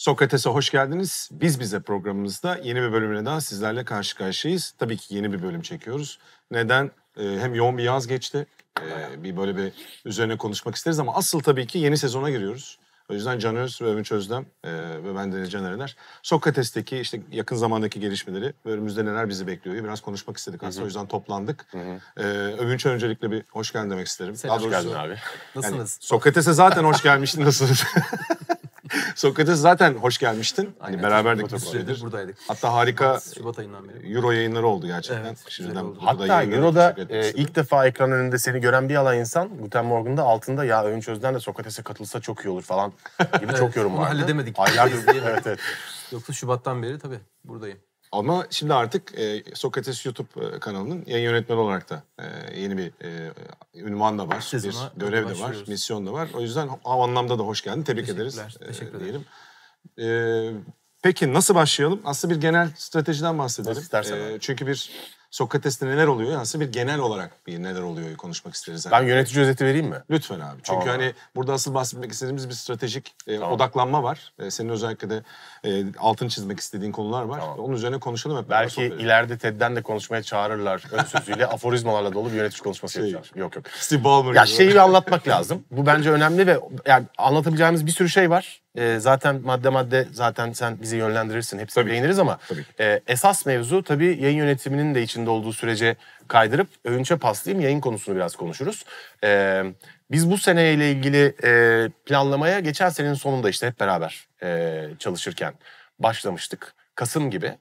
Sokrates'e hoş geldiniz. Biz Bize programımızda yeni bir bölümüne daha sizlerle karşı karşıyayız. Tabii ki yeni bir bölüm çekiyoruz. Neden? Ee, hem yoğun bir yaz geçti. Ee, bir böyle bir üzerine konuşmak isteriz ama asıl tabii ki yeni sezona giriyoruz. O yüzden Can Öz ve Övünç Özlem e, ee, ve ben Deniz Canereler Sokrates'teki işte yakın zamandaki gelişmeleri ve önümüzde neler bizi bekliyor diye biraz konuşmak istedik aslında. Hı hı. O yüzden toplandık. Hı hı. E, öncelikle bir hoş geldin demek isterim. Sen Daha hoş geldin abi. Nasılsınız? Yani, Sokrates'e zaten hoş gelmiştin. Nasılsınız? Sokrates zaten hoş gelmiştin. Hani Aynen, beraber de olabilir. Buradaydık. Hatta harika Şubat ayından beri. Euro yayınları oldu gerçekten. Evet, oldu. Hatta Euro'da e, ilk defa ekran önünde seni gören bir alan insan Guten Morgen'da altında ya Övünç Özden de Sokrates'e katılsa çok iyi olur falan gibi evet, çok yorum vardı. halledemedik. Aylardır. evet, evet. Yoksa Şubat'tan beri tabii buradayım. Ama şimdi artık e, Sokrates YouTube e, kanalının yayın yönetmeni olarak da e, yeni bir e, ünvan da var. Sezona bir görev de var, misyon da var. O yüzden o anlamda da hoş geldin. Tebrik ederiz. E, teşekkür e, diyelim. E, peki nasıl başlayalım? Aslında bir genel stratejiden bahsedelim. Nasıl istersen. E, çünkü bir Sokrates'te neler oluyor? Aslında bir genel olarak bir neler oluyor konuşmak isteriz. Ben yönetici özeti vereyim mi? Lütfen abi. Çünkü tamam. hani burada asıl bahsetmek istediğimiz bir stratejik e, tamam. odaklanma var. E, senin özellikle de e, altını çizmek istediğin konular var. Tamam. Onun üzerine konuşalım hep. Belki ileride TED'den de konuşmaya çağırırlar. Ön sözüyle aforizmalarla dolu bir yönetici konuşması şey, yapacağız. Yok yok. Steve Ballmer. Ya şeyi anlatmak lazım. Bu bence önemli ve yani anlatabileceğimiz bir sürü şey var. E, zaten madde madde zaten sen bizi yönlendirirsin. Hepsini tabii. değiniriz ama tabii. E, esas mevzu tabii yayın yönetiminin de içinde olduğu sürece kaydırıp önce paslayayım yayın konusunu biraz konuşuruz. E, biz bu seneyle ilgili e, planlamaya geçen senenin sonunda işte hep beraber e, çalışırken başlamıştık. Kasım gibi.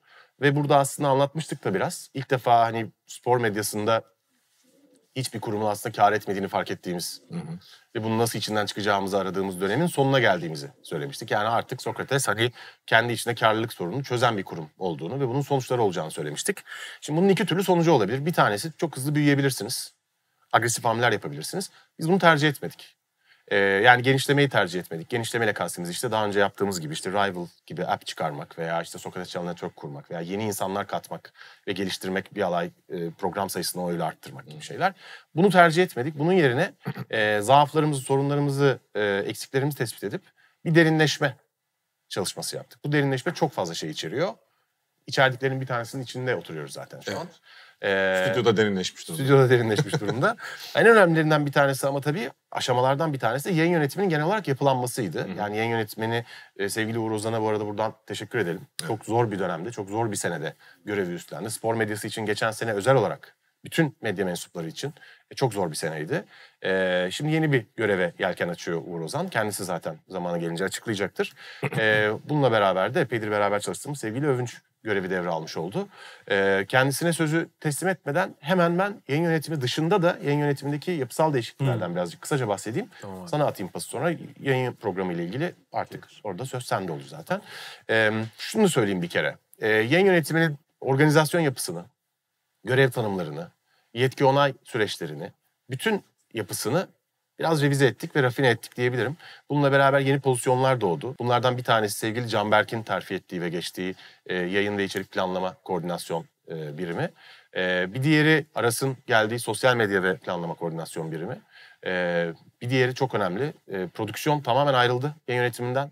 Ve burada aslında anlatmıştık da biraz. İlk defa hani spor medyasında hiçbir kurumun aslında kar etmediğini fark ettiğimiz hı hı. ve bunu nasıl içinden çıkacağımızı aradığımız dönemin sonuna geldiğimizi söylemiştik. Yani artık Sokrates hani kendi içinde karlılık sorununu çözen bir kurum olduğunu ve bunun sonuçları olacağını söylemiştik. Şimdi bunun iki türlü sonucu olabilir. Bir tanesi çok hızlı büyüyebilirsiniz. Agresif hamleler yapabilirsiniz. Biz bunu tercih etmedik. Ee, yani genişlemeyi tercih etmedik. Genişlemeyle kastımız işte daha önce yaptığımız gibi işte Rival gibi app çıkarmak veya işte Sokrates Challenge network kurmak veya yeni insanlar katmak ve geliştirmek bir alay e, program sayısını öyle arttırmak gibi şeyler. Bunu tercih etmedik. Bunun yerine e, zaaflarımızı, sorunlarımızı, e, eksiklerimizi tespit edip bir derinleşme çalışması yaptık. Bu derinleşme çok fazla şey içeriyor. İçerdiklerin bir tanesinin içinde oturuyoruz zaten şu evet. an. E, stüdyoda derinleşmiş durumda. Stüdyoda derinleşmiş durumda. en önemlilerinden bir tanesi ama tabii aşamalardan bir tanesi de yayın yönetiminin genel olarak yapılanmasıydı. Hı. Yani yayın yönetmeni e, sevgili Uğur Ozan'a bu arada buradan teşekkür edelim. Evet. Çok zor bir dönemde, çok zor bir senede görevi üstlendi. Spor medyası için geçen sene özel olarak bütün medya mensupları için e, çok zor bir seneydi. E, şimdi yeni bir göreve yelken açıyor Uğur Ozan. Kendisi zaten zamanı gelince açıklayacaktır. E, bununla beraber de epeydir beraber çalıştığımız sevgili Övünç görevi devralmış oldu. Ee, kendisine sözü teslim etmeden hemen ben yayın yönetimi dışında da yayın yönetimindeki yapısal değişikliklerden Hı. birazcık kısaca bahsedeyim. Tamam. Sana atayım pası sonra yayın programı ile ilgili artık orada söz sende olur zaten. Ee, şunu da söyleyeyim bir kere. E, yayın yönetiminin organizasyon yapısını, görev tanımlarını, yetki onay süreçlerini, bütün yapısını biraz revize ettik ve rafine ettik diyebilirim. Bununla beraber yeni pozisyonlar doğdu. Bunlardan bir tanesi sevgili Can Berkin terfi ettiği ve geçtiği e, yayın ve içerik planlama koordinasyon e, birimi. E, bir diğeri Aras'ın geldiği sosyal medya ve planlama koordinasyon birimi. E, bir diğeri çok önemli. E, prodüksiyon tamamen ayrıldı yayın yönetiminden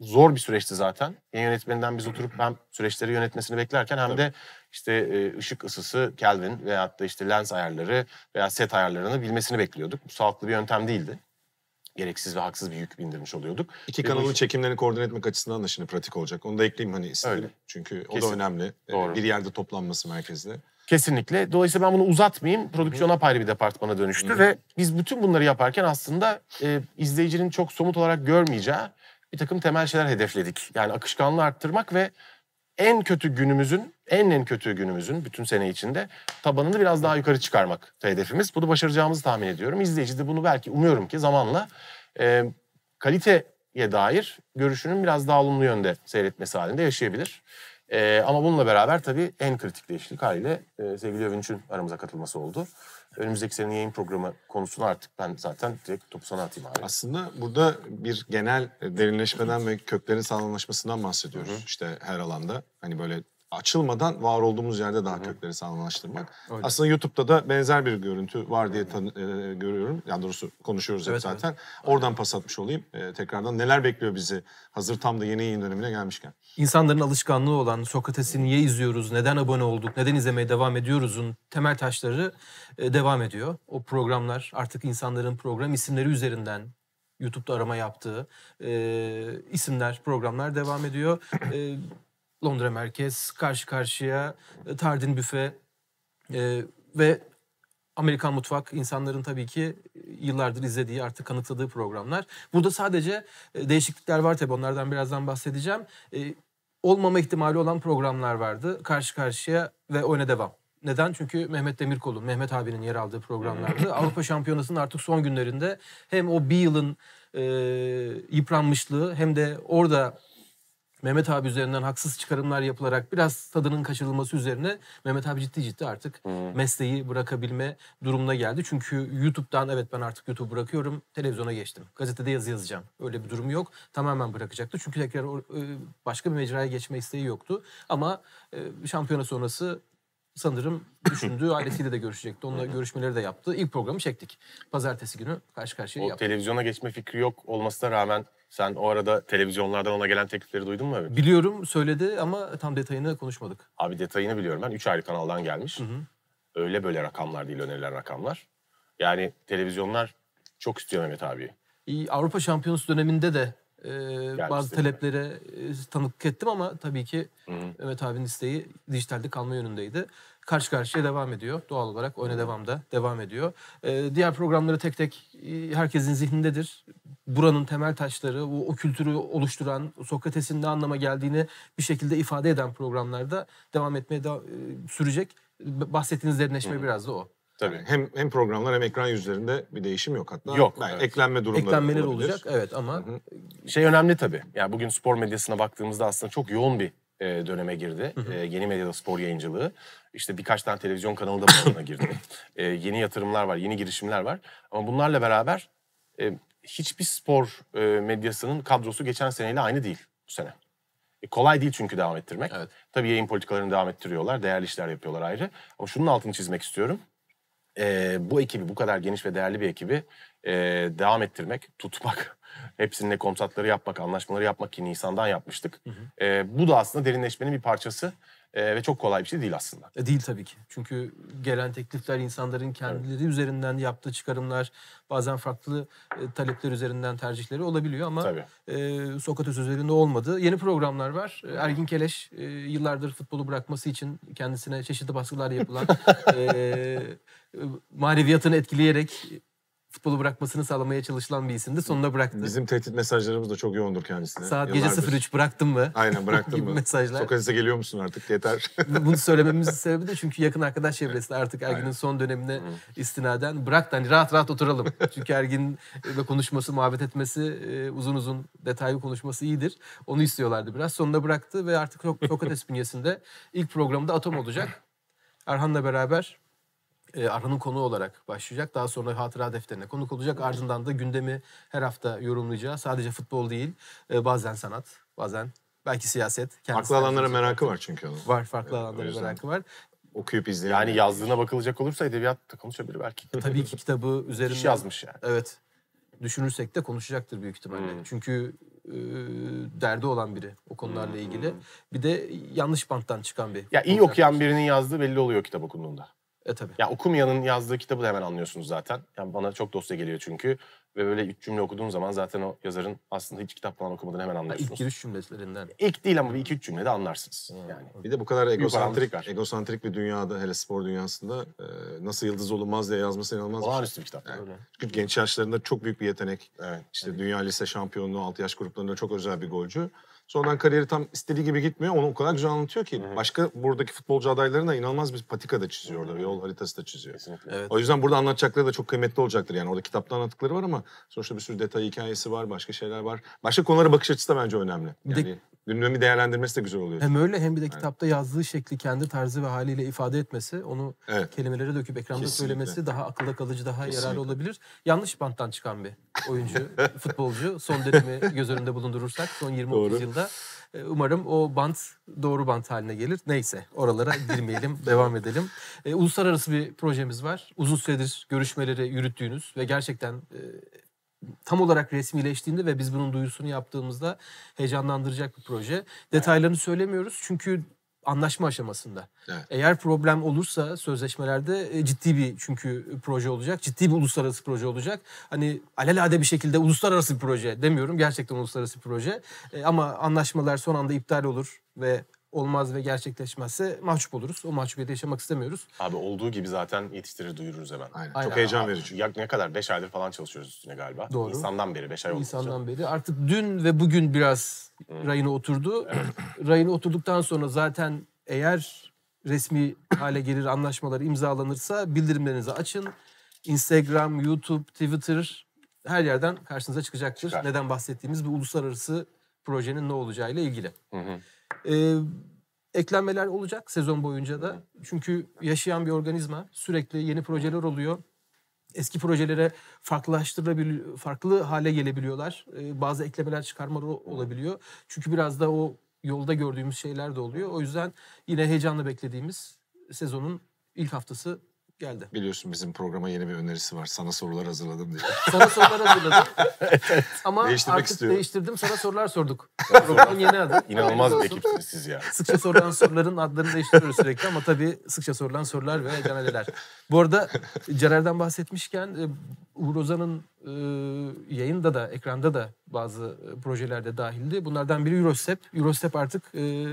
zor bir süreçti zaten. Yeni yönetmeninden biz oturup hem süreçleri yönetmesini beklerken hem Tabii. de işte e, ışık ısısı, Kelvin veyahut da işte lens ayarları veya set ayarlarını bilmesini bekliyorduk. Bu sağlıklı bir yöntem değildi. Gereksiz ve haksız bir yük bindirmiş oluyorduk. İki kanalın çekimlerini koordine etmek açısından da şimdi pratik olacak. Onu da ekleyeyim hani istedim. Öyle. Çünkü Kesin. o da önemli. E, Doğru. Bir yerde toplanması merkezde. Kesinlikle. Dolayısıyla ben bunu uzatmayayım. Prodüksiyon apayrı bir departmana dönüştü Hı. ve biz bütün bunları yaparken aslında e, izleyicinin çok somut olarak görmeyeceği bir takım temel şeyler hedefledik. Yani akışkanlığı arttırmak ve en kötü günümüzün, en en kötü günümüzün bütün sene içinde tabanını biraz daha yukarı çıkarmak hedefimiz. Bunu başaracağımızı tahmin ediyorum. İzleyici de bunu belki umuyorum ki zamanla e, kaliteye dair görüşünün biraz daha olumlu yönde seyretmesi halinde yaşayabilir. E, ama bununla beraber tabii en kritik değişiklik haliyle e, sevgili Övünç'ün aramıza katılması oldu. Önümüzdeki senin yayın programı konusunu artık ben zaten direkt topu sana atayım abi. Aslında burada bir genel derinleşmeden ve köklerin sağlamlaşmasından bahsediyoruz. Hı. İşte her alanda hani böyle açılmadan var olduğumuz yerde daha kökleri sağlamlaştırmak. Öyle. Aslında YouTube'da da benzer bir görüntü var diye tan- e, görüyorum. Yani doğrusu konuşuyoruz evet, zaten. Evet. Oradan pas atmış olayım. E, tekrardan neler bekliyor bizi hazır tam da yeni yayın dönemine gelmişken. İnsanların alışkanlığı olan Sokrates'i niye izliyoruz, neden abone olduk, neden izlemeye devam ediyoruz'un temel taşları e, devam ediyor. O programlar artık insanların program isimleri üzerinden YouTube'da arama yaptığı e, isimler, programlar devam ediyor. E, Londra merkez karşı karşıya e, Tardin büfe e, ve Amerikan mutfak insanların tabii ki e, yıllardır izlediği artık kanıtladığı programlar. Burada sadece e, değişiklikler var tabii onlardan birazdan bahsedeceğim. E, olmama ihtimali olan programlar vardı. Karşı karşıya ve oyna devam. Neden? Çünkü Mehmet Demirkol'un, Mehmet abinin yer aldığı programlardı. Avrupa Şampiyonası'nın artık son günlerinde hem o bir yılın e, yıpranmışlığı hem de orada Mehmet abi üzerinden haksız çıkarımlar yapılarak biraz tadının kaçırılması üzerine Mehmet abi ciddi ciddi artık hmm. mesleği bırakabilme durumuna geldi. Çünkü YouTube'dan evet ben artık YouTube bırakıyorum televizyona geçtim. Gazetede yazı yazacağım. Öyle bir durum yok. Tamamen bırakacaktı. Çünkü tekrar e, başka bir mecraya geçme isteği yoktu. Ama e, şampiyona sonrası sanırım düşündüğü ailesiyle de görüşecekti. Onunla görüşmeleri de yaptı. İlk programı çektik. Pazartesi günü karşı karşıya o yaptık. televizyona geçme fikri yok olmasına rağmen sen o arada televizyonlardan ona gelen teklifleri duydun mu abi? Biliyorum söyledi ama tam detayını konuşmadık. Abi detayını biliyorum ben. Üç ayrı kanaldan gelmiş. Hı hı. Öyle böyle rakamlar değil önerilen rakamlar. Yani televizyonlar çok istiyor Mehmet abi. Avrupa Şampiyonası döneminde de e, bazı taleplere e, tanıklık ettim ama tabii ki Hı-hı. Mehmet abinin isteği dijitalde kalma yönündeydi karşı karşıya devam ediyor. Doğal olarak oyuna devam da devam ediyor. Ee, diğer programları tek tek e, herkesin zihnindedir. Buranın temel taşları, o, o kültürü oluşturan, Sokrates'in ne anlama geldiğini bir şekilde ifade eden programlarda devam etmeye da, e, sürecek. Bahsettiğiniz derinleşme hı biraz da o. Tabii. Hem hem programlar hem ekran yüzlerinde bir değişim yok hatta. Yok. Yani evet. Eklenme durumları Eklenmeler olabilir. olacak evet ama. Hı-hı. Şey önemli tabii. Yani bugün spor medyasına baktığımızda aslında çok yoğun bir e, döneme girdi. E, yeni medyada spor yayıncılığı. İşte birkaç tane televizyon kanalı da bu girdi. E, yeni yatırımlar var, yeni girişimler var. Ama bunlarla beraber e, hiçbir spor e, medyasının kadrosu geçen seneyle aynı değil bu sene. E, kolay değil çünkü devam ettirmek. Evet. Tabii yayın politikalarını devam ettiriyorlar, değerli işler yapıyorlar ayrı. Ama şunun altını çizmek istiyorum e, bu ekibi, bu kadar geniş ve değerli bir ekibi e, devam ettirmek, tutmak, hepsininle kontratları yapmak, anlaşmaları yapmak ki Nisan'dan yapmıştık. Hı hı. E, bu da aslında derinleşmenin bir parçası. E, ve çok kolay bir şey değil aslında. E, değil tabii ki. Çünkü gelen teklifler insanların kendileri evet. üzerinden yaptığı çıkarımlar bazen farklı e, talepler üzerinden tercihleri olabiliyor ama tabii. e, Sokrates üzerinde olmadı. Yeni programlar var. E, Ergin Keleş e, yıllardır futbolu bırakması için kendisine çeşitli baskılar yapılan e, e, maneviyatını etkileyerek futbolu bırakmasını sağlamaya çalışılan bir isimdi. Sonunda bıraktı. Bizim tehdit mesajlarımız da çok yoğundur kendisine. Saat Yıllardır. gece 03 bıraktın mı? Aynen bıraktın mı? mesajlar. Sokrates'e geliyor musun artık yeter. Bunu söylememizin sebebi de çünkü yakın arkadaş çevresi artık Ergin'in son dönemine istinaden bırak hani rahat rahat oturalım. çünkü Ergin'le konuşması, muhabbet etmesi, e, uzun uzun detaylı konuşması iyidir. Onu istiyorlardı biraz. Sonunda bıraktı ve artık Sokrates bünyesinde ilk programda Atom olacak. Erhan'la beraber e, Arhan'ın konu olarak başlayacak. Daha sonra hatıra defterine konuk olacak. Ardından da gündemi her hafta yorumlayacağı sadece futbol değil e, bazen sanat, bazen belki siyaset. Farklı alanlara merakı var çünkü onun. Var farklı evet, alanlara merakı var okuyup izleyen. Yani yazdığına bakılacak olursa edebiyat da konuşabilir belki. E, tabii ki kitabı üzerinde. Kişi yazmış yani. Evet. Düşünürsek de konuşacaktır büyük ihtimalle. Hmm. Çünkü e, derdi olan biri o konularla hmm. ilgili. Bir de yanlış banttan çıkan bir. Ya iyi okuyan birinin yazdığı belli oluyor kitap okunduğunda. E tabii. Ya okumayanın yazdığı kitabı da hemen anlıyorsunuz zaten. Yani bana çok dosya geliyor çünkü. Ve böyle üç cümle okuduğum zaman zaten o yazarın aslında hiç kitap falan okumadığını hemen anlıyorsunuz. ilk giriş cümlelerinden. İlk değil ama bir iki üç cümlede anlarsınız. Hmm. Yani. Bir de bu kadar egosantrik, var. egosantrik bir dünyada hele spor dünyasında e, nasıl yıldız olunmaz diye yazması inanılmaz. Şey. Olağanüstü bir kitap. Yani. Öyle. Çünkü genç yaşlarında çok büyük bir yetenek. Evet. İşte evet. dünya lise şampiyonluğu, alt yaş gruplarında çok özel bir golcü. Sonradan kariyeri tam istediği gibi gitmiyor. Onu o kadar güzel anlatıyor ki. hı Başka buradaki futbolcu adaylarına inanılmaz bir patika da çiziyor orada. Yol haritası da çiziyor. Evet. O yüzden burada anlatacakları da çok kıymetli olacaktır. Yani orada kitapta anlattıkları var ama sonuçta bir sürü detay hikayesi var. Başka şeyler var. Başka konulara bakış açısı da bence önemli. Yani... De- bir değerlendirmesi de güzel oluyor. Hem öyle hem bir de yani. kitapta yazdığı şekli kendi tarzı ve haliyle ifade etmesi, onu evet. kelimelere döküp ekranda Kesinlikle. söylemesi daha akılda kalıcı, daha Kesinlikle. yararlı olabilir. Yanlış banttan çıkan bir oyuncu, futbolcu. Son dönemi göz önünde bulundurursak son 20-30 yılda e, Umarım o bant doğru bant haline gelir. Neyse oralara girmeyelim, devam edelim. E, uluslararası bir projemiz var. Uzun süredir görüşmeleri yürüttüğünüz ve gerçekten e, tam olarak resmileştiğinde ve biz bunun duyurusunu yaptığımızda heyecanlandıracak bir proje. Detaylarını söylemiyoruz çünkü anlaşma aşamasında. Evet. Eğer problem olursa sözleşmelerde e, ciddi bir çünkü proje olacak. Ciddi bir uluslararası proje olacak. Hani alelade bir şekilde uluslararası bir proje demiyorum. Gerçekten uluslararası bir proje. E, ama anlaşmalar son anda iptal olur ve olmaz ve gerçekleşmezse mahcup oluruz. O mahcubiyeti yaşamak istemiyoruz. Abi olduğu gibi zaten yetiştirir duyururuz hemen. Aynen. Çok Aynen. heyecan abi. verici. Ya ne kadar? Beş aydır falan çalışıyoruz üstüne galiba. Doğru. İnsandan beri beş ay oldu. Nisan'dan beri. Artık dün ve bugün biraz hmm. rayına oturdu. Evet. rayına oturduktan sonra zaten eğer resmi hale gelir anlaşmalar imzalanırsa bildirimlerinizi açın. Instagram, YouTube, Twitter her yerden karşınıza çıkacaktır. Çıkar. Neden bahsettiğimiz bir uluslararası projenin ne olacağıyla ilgili. Hı hı. Ee, eklenmeler olacak sezon boyunca da. Çünkü yaşayan bir organizma sürekli yeni projeler oluyor. Eski projelere farklılaştırılabilir, farklı hale gelebiliyorlar. Ee, bazı eklemeler çıkarmaları olabiliyor. Çünkü biraz da o yolda gördüğümüz şeyler de oluyor. O yüzden yine heyecanla beklediğimiz sezonun ilk haftası geldi. Biliyorsun bizim programa yeni bir önerisi var. Sana sorular hazırladım diye. Sana sorular hazırladım. Ama Değiştirmek artık istiyorum. değiştirdim. Sana sorular sorduk. Programın yeni adı. İnanılmaz bir ekipsiniz siz ya. Sıkça sorulan soruların adlarını değiştiriyoruz sürekli ama tabii sıkça sorulan sorular ve geneleler. Bu arada Cerer'den bahsetmişken e, Uğur Ozan'ın e, yayında da ekranda da bazı e, projelerde dahildi. Bunlardan biri Eurostep. Eurostep artık e,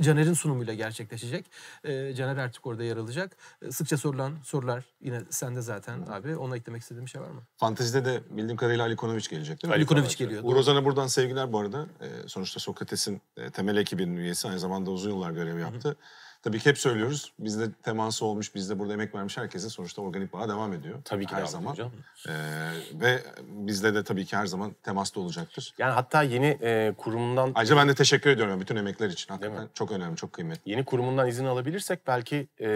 Caner'in sunumuyla gerçekleşecek. E, Caner artık orada yer alacak. E, sıkça sorulan sorular yine sende zaten abi. Ona eklemek istediğim bir şey var mı? Fantezide de bildiğim kadarıyla Ali Konoviç gelecek değil mi? Ali Konoviç geliyor. Uğur Ozan'a buradan sevgiler bu arada. E, sonuçta Sokrates'in e, temel ekibinin üyesi. Aynı zamanda uzun yıllar görev yaptı. Hı hı. Tabii ki hep söylüyoruz. Bizde teması olmuş, bizde burada emek vermiş herkese sonuçta organik bağ devam ediyor. Tabii ki her zaman. Ee, ve bizde de tabii ki her zaman temasta olacaktır. Yani hatta yeni e, kurumundan... Ayrıca ben de teşekkür ediyorum bütün emekler için. Hakikaten çok önemli, çok kıymetli. Yeni kurumundan izin alabilirsek belki e,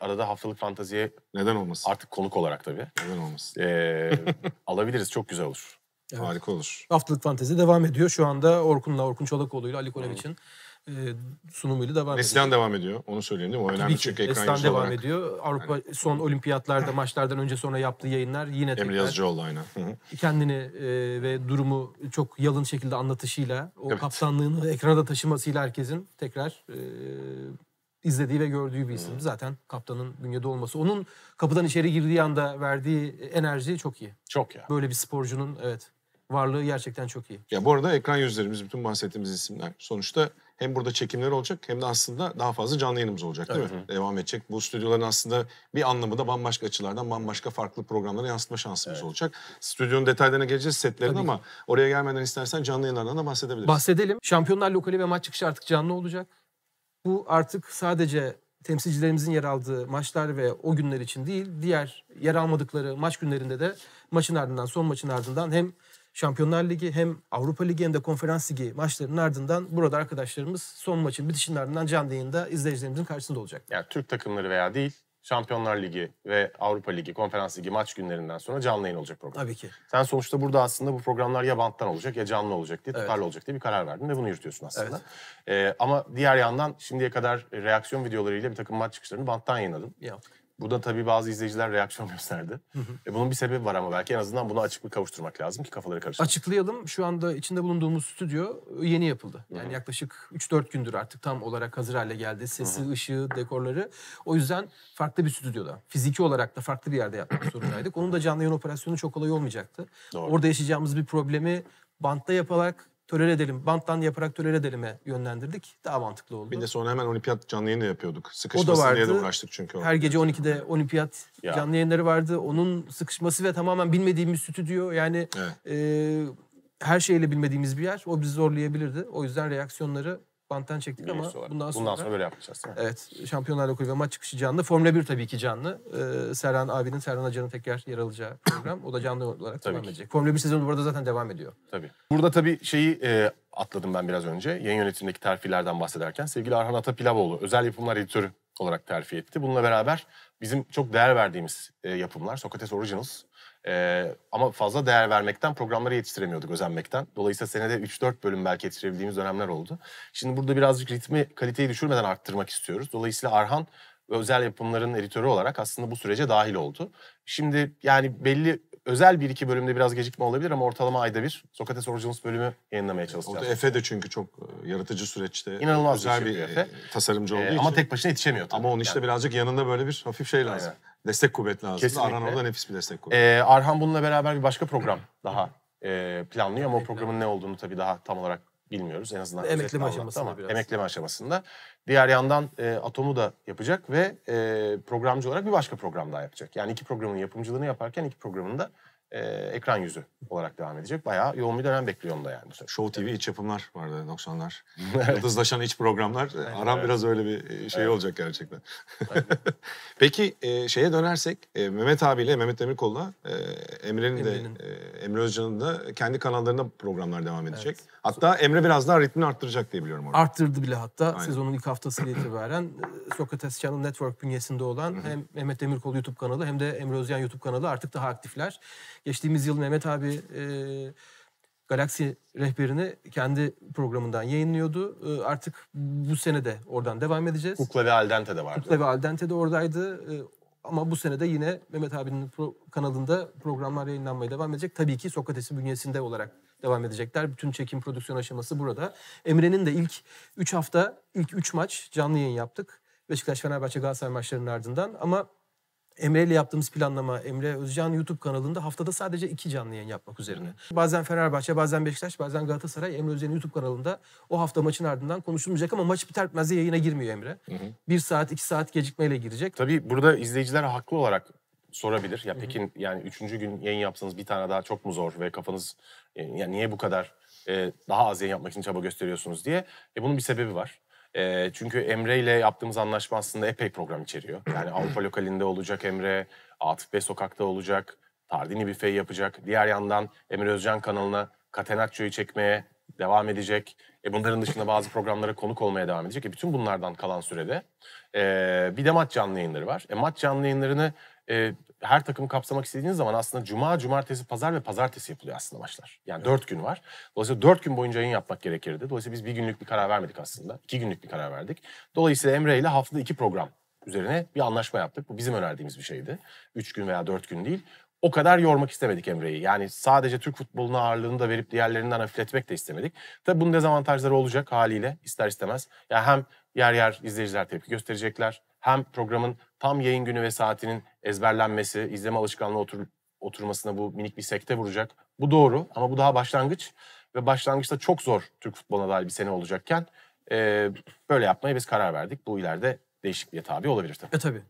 arada haftalık fantaziye... Neden olmasın? Artık konuk olarak tabii. Neden olmasın? E, alabiliriz, çok güzel olur. Evet. Harika olur. Haftalık fantezi devam ediyor. Şu anda Orkun'la, Orkun Çolakoğlu ile Ali Koleviç'in... Hmm e, sunumuyla devam Neslihan ediyor. devam ediyor. Onu söyleyeyim değil mi? O önemli Tabii ki. çünkü ekran Neslihan devam olarak. ediyor. Avrupa yani- son olimpiyatlarda maçlardan önce sonra yaptığı yayınlar yine Emre tekrar Yazıcıoğlu aynı. kendini e, ve durumu çok yalın şekilde anlatışıyla, o Evet. kaptanlığını ekrana da taşımasıyla herkesin tekrar e, izlediği ve gördüğü bir isim. Zaten kaptanın bünyede olması. Onun kapıdan içeri girdiği anda verdiği enerji çok iyi. Çok ya. Böyle bir sporcunun evet varlığı gerçekten çok iyi. Ya bu arada ekran yüzlerimiz bütün bahsettiğimiz isimler sonuçta hem burada çekimler olacak hem de aslında daha fazla canlı yayınımız olacak değil evet. mi? Devam edecek. Bu stüdyoların aslında bir anlamı da bambaşka açılardan bambaşka farklı programlara yansıtma şansımız evet. olacak. Stüdyonun detaylarına geleceğiz setlerin ama oraya gelmeden istersen canlı yayınlardan da bahsedebiliriz. Bahsedelim. Şampiyonlar lokali ve maç çıkışı artık canlı olacak. Bu artık sadece temsilcilerimizin yer aldığı maçlar ve o günler için değil, diğer yer almadıkları maç günlerinde de maçın ardından, son maçın ardından hem Şampiyonlar Ligi hem Avrupa Ligi hem de Konferans Ligi maçlarının ardından burada arkadaşlarımız son maçın bitişinin ardından canlı yayında izleyicilerimizin karşısında olacak. Yani Türk takımları veya değil Şampiyonlar Ligi ve Avrupa Ligi, Konferans Ligi maç günlerinden sonra canlı yayın olacak program. Tabii ki. Sen sonuçta burada aslında bu programlar ya banttan olacak ya canlı olacak diye, evet. tutarlı olacak diye bir karar verdin ve bunu yürütüyorsun aslında. Evet. Ee, ama diğer yandan şimdiye kadar reaksiyon videolarıyla bir takım maç çıkışlarını banttan yayınladın. Ya. Bu da tabii bazı izleyiciler reaksiyon gösterdi. Hı hı. E bunun bir sebebi var ama belki en azından bunu açık bir kavuşturmak lazım ki kafaları karışmasın. Açıklayalım. Şu anda içinde bulunduğumuz stüdyo e, yeni yapıldı. Yani Hı-hı. yaklaşık 3-4 gündür artık tam olarak hazır hale geldi. Sesi, Hı-hı. ışığı, dekorları. O yüzden farklı bir stüdyoda, fiziki olarak da farklı bir yerde yapmak zorundaydık. Onun da canlı yayın operasyonu çok kolay olmayacaktı. Doğru. Orada yaşayacağımız bir problemi bantta yaparak tolere edelim, banttan yaparak tolere edelim'e yönlendirdik. Daha mantıklı oldu. Bir de sonra hemen olimpiyat canlı yayını yapıyorduk. Sıkışmasın o da vardı. diye de uğraştık çünkü. Her gece 12'de olimpiyat ya. canlı yayınları vardı. Onun sıkışması ve tamamen bilmediğimiz stüdyo. Yani evet. e, her şeyle bilmediğimiz bir yer. O bizi zorlayabilirdi. O yüzden reaksiyonları banttan çektik ama olarak. bundan sonra, bundan sonra böyle yapacağız. Evet. Şampiyonlar Ligi ve maç çıkışı canlı. Formula 1 tabii ki canlı. Ee, Serhan abinin, Serhan Hoca'nın tekrar yer alacağı program. O da canlı olarak tabii devam ki. edecek. Formula 1 sezonu burada zaten devam ediyor. Tabii. Burada tabii şeyi e, atladım ben biraz önce. Yayın yönetimindeki terfilerden bahsederken sevgili Arhan Atapilavoğlu özel yapımlar editörü olarak terfi etti. Bununla beraber bizim çok değer verdiğimiz e, yapımlar Sokrates Originals e, ama fazla değer vermekten programları yetiştiremiyorduk özenmekten. Dolayısıyla senede 3-4 bölüm belki yetiştirebildiğimiz dönemler oldu. Şimdi burada birazcık ritmi kaliteyi düşürmeden arttırmak istiyoruz. Dolayısıyla Arhan özel yapımların editörü olarak aslında bu sürece dahil oldu. Şimdi yani belli özel bir iki bölümde biraz gecikme olabilir ama ortalama ayda bir Sokrates Originals bölümü yayınlamaya e, çalışacağız. O da Efe de çünkü çok e, yaratıcı süreçte İnanılmaz özel şey bir, Efe. tasarımcı olduğu ee, için. Ama tek başına yetişemiyor tabii. Ama onun işte yani. birazcık yanında böyle bir hafif şey lazım. Aynen. Destek kuvvet lazım. Kesinlikle. Arhan orada nefis bir destek kuvvet. Ee, Arhan bununla beraber bir başka program daha e, planlıyor ama o programın ne olduğunu tabii daha tam olarak bilmiyoruz. En azından emekleme aşamasında biraz. Emekleme aşamasında. Diğer yandan e, Atom'u da yapacak ve e, programcı olarak bir başka program daha yapacak. Yani iki programın yapımcılığını yaparken iki programın da e, ekran yüzü olarak devam edecek. Bayağı yoğun bir dönem bekliyor onu da yani. Show TV evet. iç yapımlar vardı 90'lar. Yıldızlaşan iç programlar. Evet, Aram evet. biraz öyle bir e, şey evet. olacak gerçekten. Peki e, şeye dönersek e, Mehmet abiyle Mehmet Demirkol'la e, Emre'nin de e, Emre Özcan'ın da kendi kanallarında programlar devam edecek. Evet. Hatta Emre biraz daha ritmini arttıracak diye biliyorum orada. Arttırdı bile hatta Aynen. sezonun ilk haftası itibaren e, Sokrates Channel Network bünyesinde olan hem Mehmet Demirkol YouTube kanalı hem de Emre Özcan YouTube kanalı artık daha aktifler. Geçtiğimiz yıl Mehmet abi e, Galaksi rehberini kendi programından yayınlıyordu. E, artık bu sene de oradan devam edeceğiz. Kukla ve Aldente de vardı. Kukla ve Aldente de oradaydı. E, ama bu sene de yine Mehmet abinin pro- kanalında programlar yayınlanmaya devam edecek. Tabii ki Sokrates'in bünyesinde olarak devam edecekler. Bütün çekim prodüksiyon aşaması burada. Emre'nin de ilk 3 hafta, ilk 3 maç canlı yayın yaptık. Beşiktaş, Fenerbahçe, Galatasaray maçlarının ardından. Ama Emre ile yaptığımız planlama, Emre Özcan YouTube kanalında haftada sadece iki canlı yayın yapmak üzerine. Bazen Fenerbahçe, bazen Beşiktaş, bazen Galatasaray, Emre Özcan'ın YouTube kanalında o hafta maçın ardından konuşulmayacak ama maç biter bitmez de yayına girmiyor Emre. Hı hı. Bir saat, iki saat gecikmeyle girecek. Tabii burada izleyiciler haklı olarak sorabilir. Ya peki hı hı. yani üçüncü gün yayın yapsanız bir tane daha çok mu zor ve kafanız e, yani niye bu kadar e, daha az yayın yapmak için çaba gösteriyorsunuz diye. E, bunun bir sebebi var. E, çünkü Emre ile yaptığımız anlaşma aslında epey program içeriyor. Yani Avrupa lokalinde olacak Emre, Atif Bey sokakta olacak, Tardini Büfe'yi yapacak. Diğer yandan Emre Özcan kanalına Katenaccio'yu çekmeye devam edecek. E bunların dışında bazı programlara konuk olmaya devam edecek. E bütün bunlardan kalan sürede e, bir de maç canlı yayınları var. E maç canlı yayınlarını e, her takımı kapsamak istediğiniz zaman aslında cuma, cumartesi, pazar ve pazartesi yapılıyor aslında maçlar. Yani dört gün var. Dolayısıyla dört gün boyunca yayın yapmak gerekirdi. Dolayısıyla biz bir günlük bir karar vermedik aslında. iki günlük bir karar verdik. Dolayısıyla Emre ile haftada iki program üzerine bir anlaşma yaptık. Bu bizim önerdiğimiz bir şeydi. Üç gün veya dört gün değil. O kadar yormak istemedik Emre'yi. Yani sadece Türk futboluna ağırlığını da verip diğerlerinden hafifletmek de istemedik. Tabii bunun dezavantajları olacak haliyle ister istemez. Yani hem yer yer izleyiciler tepki gösterecekler. Hem programın tam yayın günü ve saatinin ezberlenmesi, izleme alışkanlığı otur, oturmasına bu minik bir sekte vuracak. Bu doğru ama bu daha başlangıç ve başlangıçta çok zor Türk futboluna dair bir sene olacakken e, böyle yapmaya biz karar verdik. Bu ileride değişikliğe tabi olabilir tabii. E tabii.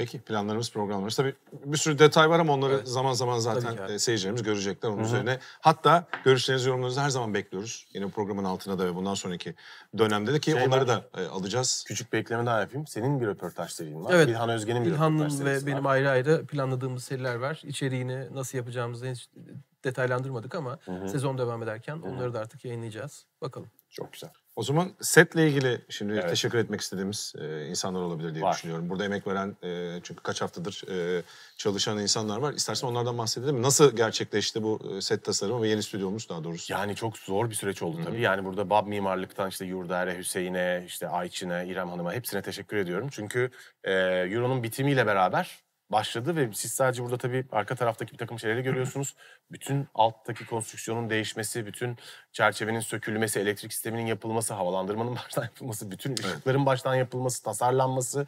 Peki planlarımız, programlarımız. Tabii bir sürü detay var ama onları evet. zaman zaman zaten yani. E, seyircilerimiz görecekler onun Hı-hı. üzerine. Hatta görüşlerinizi, yorumlarınızı her zaman bekliyoruz. Yine programın altına da ve bundan sonraki dönemde de ki şey onları var. da e, alacağız. Küçük bir ekleme daha yapayım. Senin bir röportaj serin var. Evet. İlhan Özge'nin bir İlhan'ın röportaj serisi ve benim ayrı ayrı planladığımız seriler var. İçeriğini nasıl yapacağımızı detaylandırmadık ama hı hı. sezon devam ederken hı hı. onları da artık yayınlayacağız. Bakalım. Çok güzel. O zaman setle ilgili şimdi evet. teşekkür etmek istediğimiz e, insanlar olabilir diye var. düşünüyorum. Burada emek veren e, çünkü kaç haftadır e, çalışan insanlar var. İstersen onlardan bahsedelim. Nasıl gerçekleşti bu e, set tasarımı ve yeni stüdyomuz daha doğrusu? Yani çok zor bir süreç oldu tabii. Hı-hı. Yani burada Bab Mimarlık'tan işte Yurder'e, Hüseyin'e, işte Ayçin'e, İrem Hanım'a hepsine teşekkür ediyorum. Çünkü e, Euro'nun bitimiyle beraber başladı ve siz sadece burada tabii arka taraftaki bir takım şeyleri görüyorsunuz. Bütün alttaki konstrüksiyonun değişmesi, bütün çerçevenin sökülmesi, elektrik sisteminin yapılması, havalandırmanın baştan yapılması, bütün ışıkların baştan yapılması, tasarlanması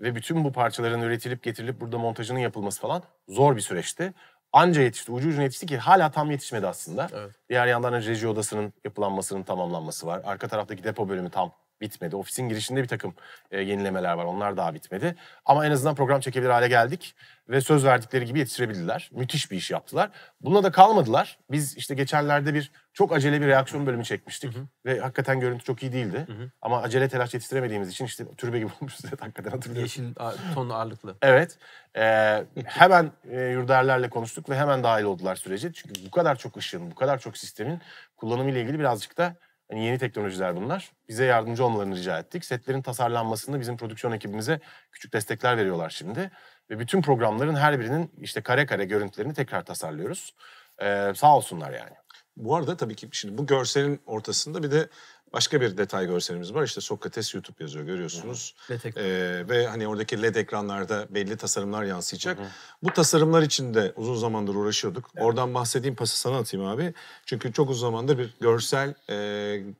ve bütün bu parçaların üretilip getirilip burada montajının yapılması falan zor bir süreçti. Anca yetişti, ucu ucuna yetişti ki hala tam yetişmedi aslında. Evet. Diğer yandan reji odasının yapılanmasının tamamlanması var. Arka taraftaki depo bölümü tam bitmedi. Ofisin girişinde bir takım e, yenilemeler var. Onlar daha bitmedi. Ama en azından program çekebilir hale geldik ve söz verdikleri gibi yetiştirebildiler. Müthiş bir iş yaptılar. Bununla da kalmadılar. Biz işte geçenlerde bir çok acele bir reaksiyon bölümü çekmiştik hı hı. ve hakikaten görüntü çok iyi değildi. Hı hı. Ama acele telaş yetiştiremediğimiz için işte türbe gibi olmuşuz evet, hakikaten hatırlıyorum. Yeşil ton ağırlıklı. Evet. E, hemen e, yurderlerle konuştuk ve hemen dahil oldular sürece. Çünkü bu kadar çok ışığın, bu kadar çok sistemin kullanımıyla ilgili birazcık da Hani yeni teknolojiler bunlar. Bize yardımcı olmalarını rica ettik. Setlerin tasarlanmasında bizim prodüksiyon ekibimize küçük destekler veriyorlar şimdi. Ve bütün programların her birinin işte kare kare görüntülerini tekrar tasarlıyoruz. Ee, sağ olsunlar yani. Bu arada tabii ki şimdi bu görselin ortasında bir de Başka bir detay görselimiz var. İşte Sokrates YouTube yazıyor görüyorsunuz. Ee, ve hani oradaki LED ekranlarda belli tasarımlar yansıyacak. Hı hı. Bu tasarımlar için de uzun zamandır uğraşıyorduk. Evet. Oradan bahsedeyim pası sana atayım abi. Çünkü çok uzun zamandır bir görsel e,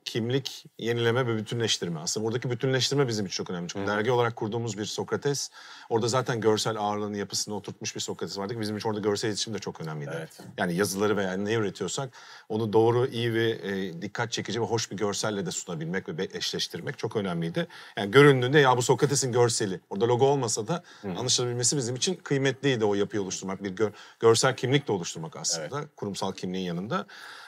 kimlik yenileme ve bütünleştirme. Aslında buradaki bütünleştirme bizim için çok önemli. Çünkü hı hı. dergi olarak kurduğumuz bir Sokrates. Orada zaten görsel ağırlığını yapısını oturtmuş bir Sokrates vardı. Bizim için orada görsel iletişim de çok önemliydi. Evet. Yani yazıları veya ne üretiyorsak onu doğru, iyi ve e, dikkat çekici ve hoş bir görsel görsellerle de sunabilmek ve eşleştirmek çok önemliydi. Yani göründüğünde ya bu Sokrates'in görseli, orada logo olmasa da Hı. anlaşılabilmesi bizim için kıymetliydi o yapıyı oluşturmak. Bir gör, görsel kimlik de oluşturmak aslında evet. kurumsal kimliğin yanında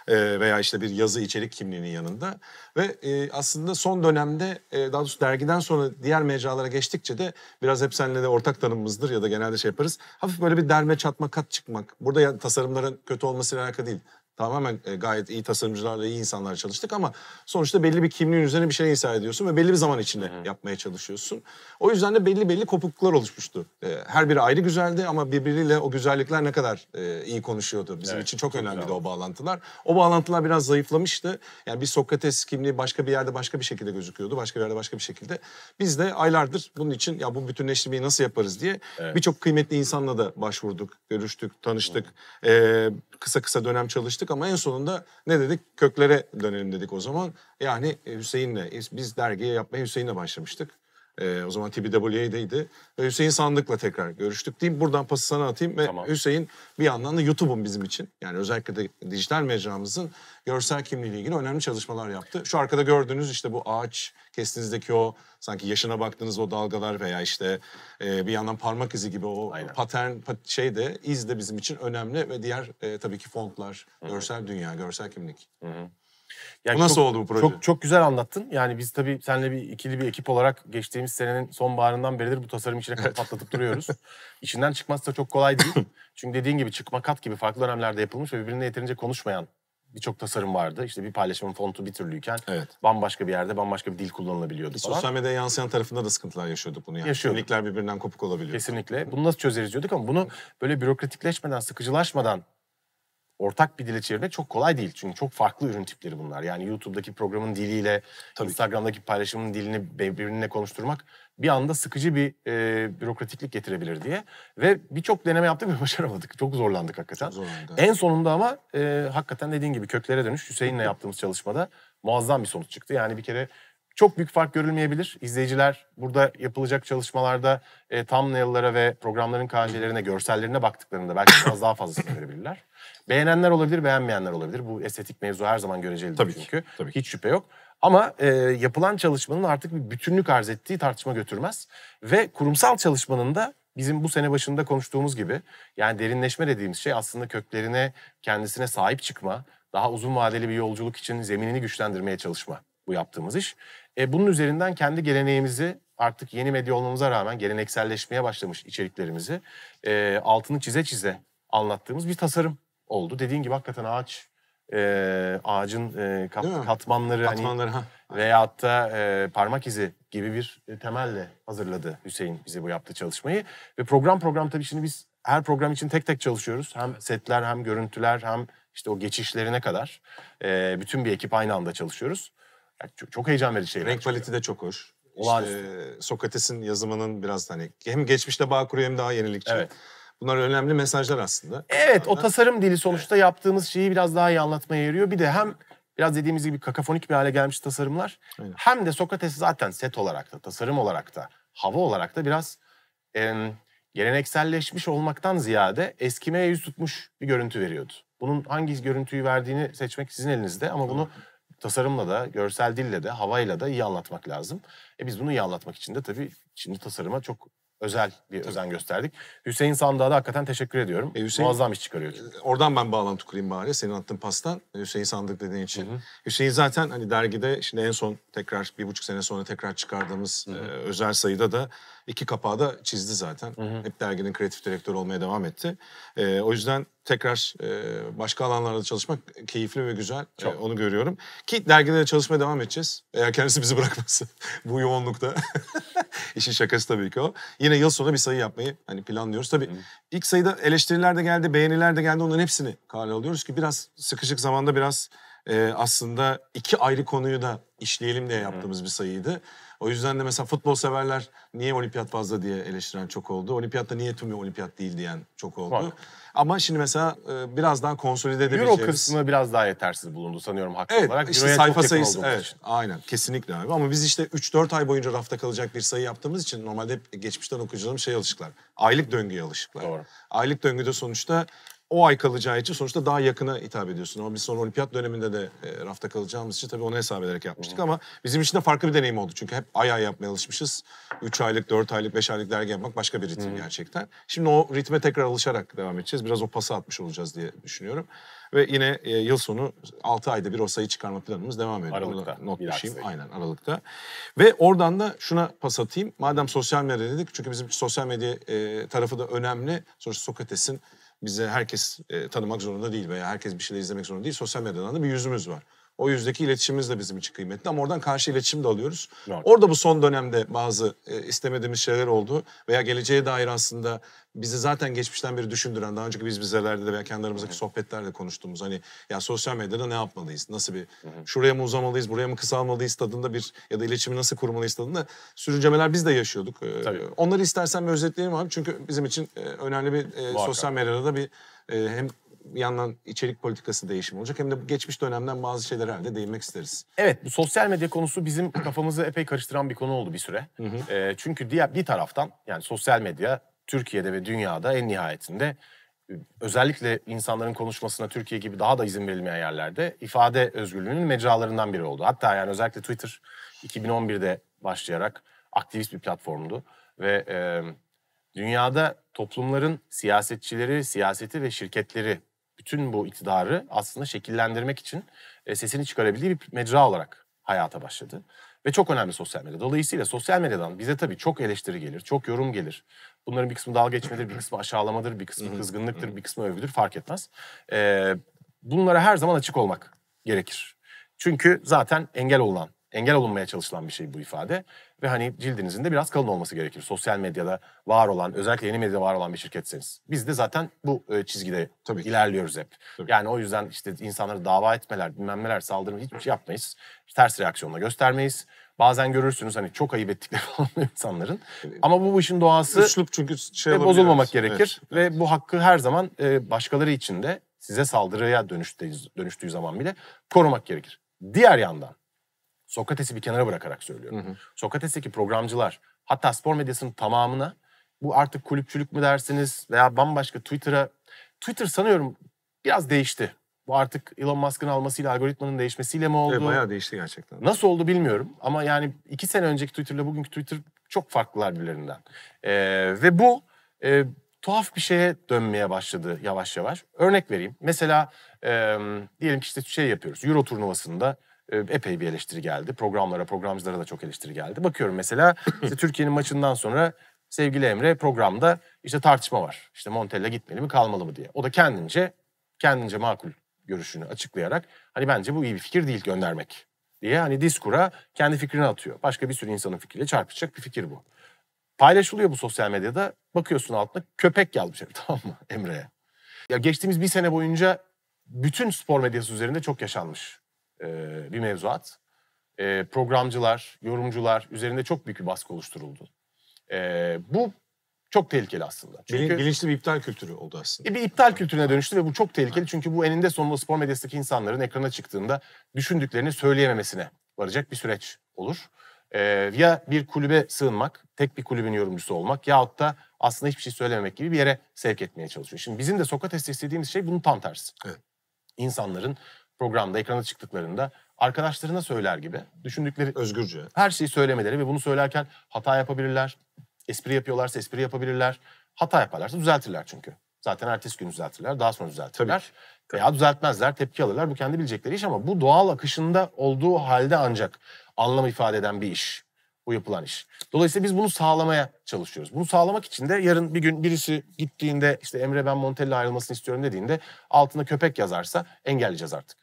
e, veya işte bir yazı içerik kimliğinin yanında. Ve e, aslında son dönemde e, daha doğrusu dergiden sonra diğer mecralara geçtikçe de biraz hep seninle de ortak tanımımızdır ya da genelde şey yaparız. Hafif böyle bir derme çatma kat çıkmak. Burada yani tasarımların kötü olmasıyla alakalı değil. Tamamen e, gayet iyi tasarımcılarla iyi insanlar çalıştık ama sonuçta belli bir kimliğin üzerine bir şey inşa ediyorsun ve belli bir zaman içinde Hı. yapmaya çalışıyorsun. O yüzden de belli belli kopukluklar oluşmuştu. E, her biri ayrı güzeldi ama birbiriyle o güzellikler ne kadar e, iyi konuşuyordu. Bizim evet, için çok, çok önemliydi güzel. o bağlantılar. O bağlantılar biraz zayıflamıştı. Yani bir Sokrates kimliği başka bir yerde başka bir şekilde gözüküyordu. Başka bir yerde başka bir şekilde. Biz de aylardır bunun için ya bu bütünleştirmeyi nasıl yaparız diye evet. birçok kıymetli insanla da başvurduk, görüştük, tanıştık. E, kısa kısa dönem çalıştık konuştuk ama en sonunda ne dedik? Köklere dönelim dedik o zaman. Yani Hüseyin'le biz dergiye yapmaya Hüseyin'le başlamıştık. E, o zaman TBWA'deydi. Ve Hüseyin Sandık'la tekrar görüştük diyeyim. Buradan pası sana atayım ve tamam. Hüseyin bir yandan da YouTube'un bizim için. Yani özellikle de dijital mecramızın görsel kimliğiyle ilgili önemli çalışmalar yaptı. Şu arkada gördüğünüz işte bu ağaç kestinizdeki o sanki yaşına baktığınız o dalgalar veya işte e, bir yandan parmak izi gibi o Aynen. patern pat, şey de iz de bizim için önemli ve diğer e, tabii ki fontlar, Hı-hı. görsel dünya, görsel kimlik. Hı-hı. Yani bu nasıl çok, oldu bu proje? Çok, çok güzel anlattın. Yani biz tabii seninle bir ikili bir ekip olarak geçtiğimiz senenin sonbaharından beridir bu tasarım içine evet. patlatıp duruyoruz. İçinden çıkması da çok kolay değil. Çünkü dediğin gibi çıkma kat gibi farklı dönemlerde yapılmış ve birbirine yeterince konuşmayan birçok tasarım vardı. İşte bir paylaşımın fontu bir türlüyken evet. bambaşka bir yerde bambaşka bir dil kullanılabiliyordu bir falan. Sosyal medyaya yansıyan tarafında da sıkıntılar yaşıyorduk bunu yani. Yaşıyorduk. Kimlikler birbirinden kopuk olabiliyor. Kesinlikle. Bunu nasıl çözeriz diyorduk ama bunu böyle bürokratikleşmeden, sıkıcılaşmadan ortak bir dile çevirmek çok kolay değil. Çünkü çok farklı ürün tipleri bunlar. Yani YouTube'daki programın diliyle Tabii. Instagram'daki paylaşımın dilini birbirine konuşturmak bir anda sıkıcı bir e, bürokratiklik getirebilir diye. Ve birçok deneme yaptık ve başaramadık. Çok zorlandık hakikaten. Zorlandı. En sonunda ama e, hakikaten dediğin gibi köklere dönüş Hüseyin'le yaptığımız çalışmada muazzam bir sonuç çıktı. Yani bir kere çok büyük fark görülmeyebilir. İzleyiciler burada yapılacak çalışmalarda e, thumbnail'lara ve programların kanjelerine, görsellerine baktıklarında belki biraz daha fazlasını görebilirler. Beğenenler olabilir, beğenmeyenler olabilir. Bu estetik mevzu her zaman görecelidir tabii çünkü. Ki, tabii Hiç şüphe yok. Ama e, yapılan çalışmanın artık bir bütünlük arz ettiği tartışma götürmez. Ve kurumsal çalışmanın da bizim bu sene başında konuştuğumuz gibi yani derinleşme dediğimiz şey aslında köklerine kendisine sahip çıkma, daha uzun vadeli bir yolculuk için zeminini güçlendirmeye çalışma bu yaptığımız iş. E, bunun üzerinden kendi geleneğimizi artık yeni medya olmamıza rağmen gelenekselleşmeye başlamış içeriklerimizi e, altını çize çize anlattığımız bir tasarım oldu. Dediğin gibi hakikaten ağaç e, ağacın e, kat, katmanları, katmanları hani ha. veyahut da e, parmak izi gibi bir temelle hazırladı Hüseyin bize bu yaptığı çalışmayı. Ve program program tabii şimdi biz her program için tek tek çalışıyoruz. Hem setler hem görüntüler hem işte o geçişlerine kadar e, bütün bir ekip aynı anda çalışıyoruz. Yani çok, çok heyecan verici şeyler. Renk paleti de çok hoş. İşte Sokrates'in yazımının biraz hani hem geçmişle bağ kuruyor hem daha yenilikçi. Evet. Bunlar önemli mesajlar aslında. Evet o tasarım dili sonuçta evet. yaptığımız şeyi biraz daha iyi anlatmaya yarıyor. Bir de hem biraz dediğimiz gibi kakafonik bir hale gelmiş tasarımlar. Aynen. Hem de Sokrates zaten set olarak da, tasarım olarak da, hava olarak da biraz e, gelenekselleşmiş olmaktan ziyade eskimeye yüz tutmuş bir görüntü veriyordu. Bunun hangi görüntüyü verdiğini seçmek sizin elinizde ama bunu tasarımla da, görsel dille de, havayla da iyi anlatmak lazım. E biz bunu iyi anlatmak için de tabii şimdi tasarıma çok özel bir Tabii. özen gösterdik. Hüseyin Sandığa da hakikaten teşekkür ediyorum. E Hüseyin, Muazzam iş çıkarıyor çünkü. E, oradan ben bağlantı kurayım bari senin attığın pastan. E, Hüseyin Sandık dediğin için. Hı hı. Hüseyin zaten hani dergide şimdi en son tekrar bir buçuk sene sonra tekrar çıkardığımız hı hı. E, özel sayıda da iki kapağı da çizdi zaten. Hı hı. Hep derginin kreatif direktörü olmaya devam etti. E, o yüzden tekrar e, başka alanlarda çalışmak keyifli ve güzel. Çok. E, onu görüyorum. Ki dergilere çalışmaya devam edeceğiz. Eğer kendisi bizi bırakmasa. bu yoğunlukta. İşin şakası tabii ki o. Yine yıl sonu bir sayı yapmayı hani planlıyoruz. Tabii Hı. ilk sayıda eleştiriler de geldi, beğeniler de geldi. Onların hepsini kale alıyoruz ki biraz sıkışık zamanda biraz e, aslında iki ayrı konuyu da işleyelim diye yaptığımız Hı. bir sayıydı. O yüzden de mesela futbol severler niye olimpiyat fazla diye eleştiren çok oldu. Olimpiyatta niye tüm olimpiyat değil diyen çok oldu. Bak. Ama şimdi mesela e, biraz daha konsolide edebileceğimiz... Euro kısmı biraz daha yetersiz bulundu sanıyorum haklı evet, olarak. Işte Euro'ya sayfa sayısı evet, için. aynen kesinlikle abi. Ama biz işte 3-4 ay boyunca rafta kalacak bir sayı yaptığımız için normalde hep geçmişten okuyucularım şey alışıklar. Aylık döngüye alışıklar. Doğru. Aylık döngüde sonuçta o ay kalacağı için sonuçta daha yakına hitap ediyorsun. Ama biz sonra olimpiyat döneminde de e, rafta kalacağımız için tabii onu hesap ederek yapmıştık Hı. ama bizim için de farklı bir deneyim oldu. Çünkü hep ay ay yapmaya alışmışız. 3 aylık, 4 aylık, 5 aylık dergi yapmak başka bir ritim Hı. gerçekten. Şimdi o ritme tekrar alışarak devam edeceğiz. Biraz o pası atmış olacağız diye düşünüyorum. Ve yine e, yıl sonu 6 ayda bir o sayı çıkarma planımız devam ediyor. Aralıkta. Onu not düşeyim. Aynen Aralık'ta. Ve oradan da şuna pas atayım. Madem sosyal medya dedik çünkü bizim sosyal medya e, tarafı da önemli. Sonuçta Sokrates'in bize herkes e, tanımak zorunda değil veya herkes bir şeyler izlemek zorunda değil. Sosyal medyadan da bir yüzümüz var. O yüzdeki iletişimimiz de bizim için kıymetli ama oradan karşı iletişim de alıyoruz. Evet. Orada bu son dönemde bazı e, istemediğimiz şeyler oldu veya geleceğe dair aslında bizi zaten geçmişten beri düşündüren daha önceki biz bizelerde de veya kendi aramızdaki evet. sohbetlerde konuştuğumuz hani ya sosyal medyada ne yapmalıyız? Nasıl bir evet. şuraya mı uzamalıyız, buraya mı kısalmalıyız tadında bir ya da iletişimi nasıl kurmalıyız tadında sürüncemeler biz de yaşıyorduk. Ee, Tabii. Onları istersen bir özetleyelim abi çünkü bizim için e, önemli bir e, Muhakkak. sosyal medyada bir e, hem bir yandan içerik politikası değişimi olacak hem de geçmiş dönemden bazı şeyler herhalde değinmek isteriz. Evet bu sosyal medya konusu bizim kafamızı epey karıştıran bir konu oldu bir süre. Hı hı. E, çünkü diğer bir taraftan yani sosyal medya Türkiye'de ve dünyada en nihayetinde e, özellikle insanların konuşmasına Türkiye gibi daha da izin verilmeyen yerlerde ifade özgürlüğünün mecralarından biri oldu. Hatta yani özellikle Twitter 2011'de başlayarak aktivist bir platformdu ve e, dünyada toplumların siyasetçileri, siyaseti ve şirketleri bütün bu iktidarı aslında şekillendirmek için e, sesini çıkarabildiği bir mecra olarak hayata başladı. Ve çok önemli sosyal medya. Dolayısıyla sosyal medyadan bize tabii çok eleştiri gelir, çok yorum gelir. Bunların bir kısmı dalga geçmedir, bir kısmı aşağılamadır, bir kısmı kızgınlıktır, bir kısmı övgüdür fark etmez. E, bunlara her zaman açık olmak gerekir. Çünkü zaten engel olan engel olunmaya çalışılan bir şey bu ifade. Ve hani cildinizin de biraz kalın olması gerekir. Sosyal medyada var olan, özellikle yeni medyada var olan bir şirketseniz. Biz de zaten bu e, çizgide Tabii ilerliyoruz hep. Tabii. Yani o yüzden işte insanları dava etmeler, bilmem neler, saldırma hiçbir şey yapmayız. Ters reaksiyonla göstermeyiz. Bazen görürsünüz hani çok ayıp ettikleri olan insanların. Ama bu, işin doğası Üslup çünkü şey ve bozulmamak gerekir. Evet, evet. Ve bu hakkı her zaman e, başkaları için de size saldırıya dönüştüğü, dönüştüğü zaman bile korumak gerekir. Diğer yandan Sokrates'i bir kenara bırakarak söylüyorum. Hı Sokrates'teki programcılar hatta spor medyasının tamamına bu artık kulüpçülük mü dersiniz veya bambaşka Twitter'a Twitter sanıyorum biraz değişti. Bu artık Elon Musk'ın almasıyla algoritmanın değişmesiyle mi oldu? Evet, bayağı değişti gerçekten. Nasıl oldu bilmiyorum ama yani iki sene önceki Twitter ile bugünkü Twitter çok farklılar birbirlerinden. Ee, ve bu e, tuhaf bir şeye dönmeye başladı yavaş yavaş. Örnek vereyim. Mesela e, diyelim ki işte şey yapıyoruz. Euro turnuvasında e, epey bir eleştiri geldi. Programlara, programcılara da çok eleştiri geldi. Bakıyorum mesela işte Türkiye'nin maçından sonra sevgili Emre programda işte tartışma var. İşte Montella gitmeli mi kalmalı mı diye. O da kendince kendince makul görüşünü açıklayarak hani bence bu iyi bir fikir değil göndermek diye hani diskura kendi fikrini atıyor. Başka bir sürü insanın fikriyle çarpışacak bir fikir bu. Paylaşılıyor bu sosyal medyada. Bakıyorsun altına köpek yazmış tamam mı Emre'ye. Ya geçtiğimiz bir sene boyunca bütün spor medyası üzerinde çok yaşanmış e, bir mevzuat. E, programcılar, yorumcular üzerinde çok büyük bir baskı oluşturuldu. E, bu çok tehlikeli aslında. Çünkü bilinçli bir iptal kültürü oldu aslında. E, bir iptal kültürüne dönüştü ve bu çok tehlikeli. Çünkü bu eninde sonunda spor medyasındaki insanların ekrana çıktığında düşündüklerini söyleyememesine varacak bir süreç olur. Ee, ya bir kulübe sığınmak, tek bir kulübün yorumcusu olmak yahut da aslında hiçbir şey söylememek gibi bir yere sevk etmeye çalışıyor. Şimdi bizim de Sokrates'te istediğimiz şey bunun tam tersi. Evet. İnsanların programda ekrana çıktıklarında arkadaşlarına söyler gibi düşündükleri özgürce her şeyi söylemeleri ve bunu söylerken hata yapabilirler. Espri yapıyorlarsa espri yapabilirler. Hata yaparlarsa düzeltirler çünkü. Zaten ertesi gün düzeltirler, daha sonra düzeltirler. Tabii. Veya düzeltmezler, tepki alırlar. Bu kendi bilecekleri iş ama bu doğal akışında olduğu halde ancak anlam ifade eden bir iş. Bu yapılan iş. Dolayısıyla biz bunu sağlamaya çalışıyoruz. Bunu sağlamak için de yarın bir gün birisi gittiğinde işte Emre ben Montella ayrılmasını istiyorum dediğinde altına köpek yazarsa engelleyeceğiz artık.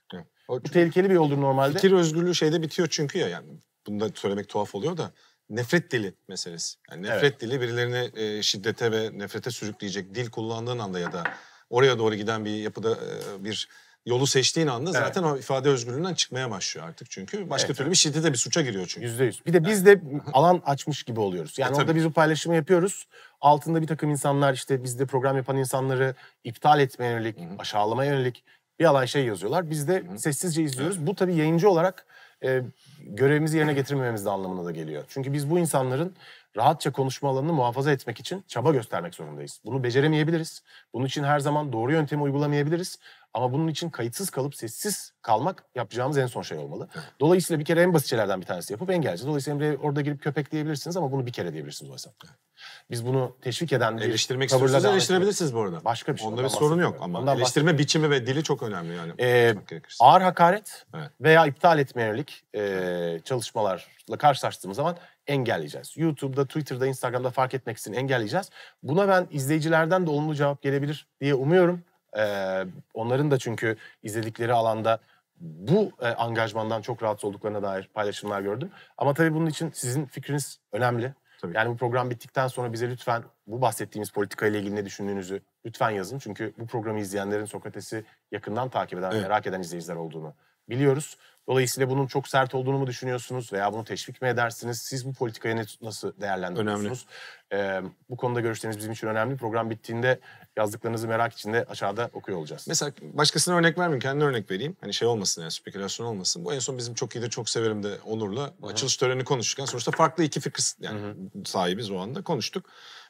O Bu tehlikeli bir yoldur normalde. Fikir özgürlüğü şeyde bitiyor çünkü ya yani bunu da söylemek tuhaf oluyor da nefret dili meselesi. Yani nefret evet. dili birilerini e, şiddete ve nefrete sürükleyecek dil kullandığın anda ya da oraya doğru giden bir yapıda e, bir yolu seçtiğin anda evet. zaten o ifade özgürlüğünden çıkmaya başlıyor artık çünkü. Başka evet, türlü evet. bir şiddete bir suça giriyor çünkü. Yüzde yüz. Bir de biz de alan açmış gibi oluyoruz. E, yani e, orada biz bu paylaşımı yapıyoruz. Altında bir takım insanlar işte bizde program yapan insanları iptal etmeye yönelik, Hı-hı. aşağılamaya yönelik bir alay şey yazıyorlar. Biz de sessizce izliyoruz. Bu tabii yayıncı olarak e, görevimizi yerine getirmememiz de anlamına da geliyor. Çünkü biz bu insanların rahatça konuşma alanını muhafaza etmek için çaba göstermek zorundayız. Bunu beceremeyebiliriz. Bunun için her zaman doğru yöntemi uygulamayabiliriz. Ama bunun için kayıtsız kalıp sessiz kalmak yapacağımız en son şey olmalı. Dolayısıyla bir kere en basit şeylerden bir tanesi yapıp engelci. Dolayısıyla Emre'ye orada girip köpek diyebilirsiniz ama bunu bir kere diyebilirsiniz mesela. Biz bunu teşvik eden bir Eleştirmek istiyorsanız eleştirebilirsiniz bu arada. Başka bir şey. Onda bir sorun yok ama Ondan eleştirme biçimi ve dili çok önemli yani. Ee, ağır hakaret evet. veya iptal etmeyelik e, çalışmalarla karşılaştığımız zaman engelleyeceğiz. YouTube'da, Twitter'da, Instagram'da fark etmeksizin engelleyeceğiz. Buna ben izleyicilerden de olumlu cevap gelebilir diye umuyorum. Ee, onların da çünkü izledikleri alanda bu e, angajmandan çok rahatsız olduklarına dair paylaşımlar gördüm. Ama tabii bunun için sizin fikriniz önemli. Tabii. Yani bu program bittikten sonra bize lütfen bu bahsettiğimiz politika ile ilgili ne düşündüğünüzü lütfen yazın. Çünkü bu programı izleyenlerin Sokrates'i yakından takip eden, evet. merak eden izleyiciler olduğunu biliyoruz. Dolayısıyla bunun çok sert olduğunu mu düşünüyorsunuz veya bunu teşvik mi edersiniz? Siz bu politikayı nasıl değerlendiriyorsunuz? Önemli. Ee, bu konuda görüşleriniz bizim için önemli. Program bittiğinde yazdıklarınızı merak içinde aşağıda okuyor olacağız. Mesela başkasına örnek vermeyeyim, kendi örnek vereyim. Hani şey olmasın yani spekülasyon olmasın. Bu en son bizim çok iyidir, çok severim de Onur'la Hı-hı. açılış töreni konuşurken sonuçta farklı iki fikir yani Hı-hı. sahibiz o anda konuştuk.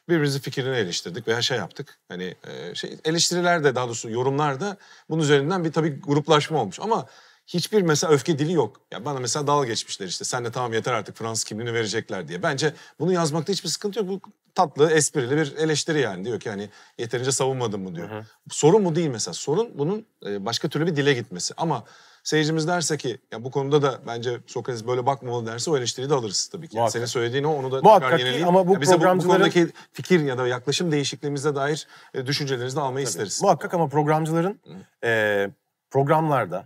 Birbirimizin fikrini eleştirdik veya şey yaptık. Hani şey eleştiriler de daha doğrusu yorumlar da bunun üzerinden bir tabii gruplaşma olmuş ama hiçbir mesela öfke dili yok. Ya bana mesela dal geçmişler işte. Sen de tamam yeter artık Fransız kimliğini verecekler diye. Bence bunu yazmakta hiçbir sıkıntı yok. Bu tatlı, esprili bir eleştiri yani. Diyor ki hani yeterince savunmadım mı diyor. Hı hı. Sorun mu değil mesela. Sorun bunun e, başka türlü bir dile gitmesi. Ama seyircimiz derse ki ya bu konuda da bence Sokrates böyle bakmamalı derse o eleştiriyi de alırız tabii ki. Yani senin söylediğin o onu da Muhakkak tekrar yenileyim. Ama bu ya programcıların... bu, bu konudaki fikir ya da yaklaşım değişikliğimize dair e, düşüncelerinizi de almayı tabii. isteriz. Muhakkak ama programcıların e, programlarda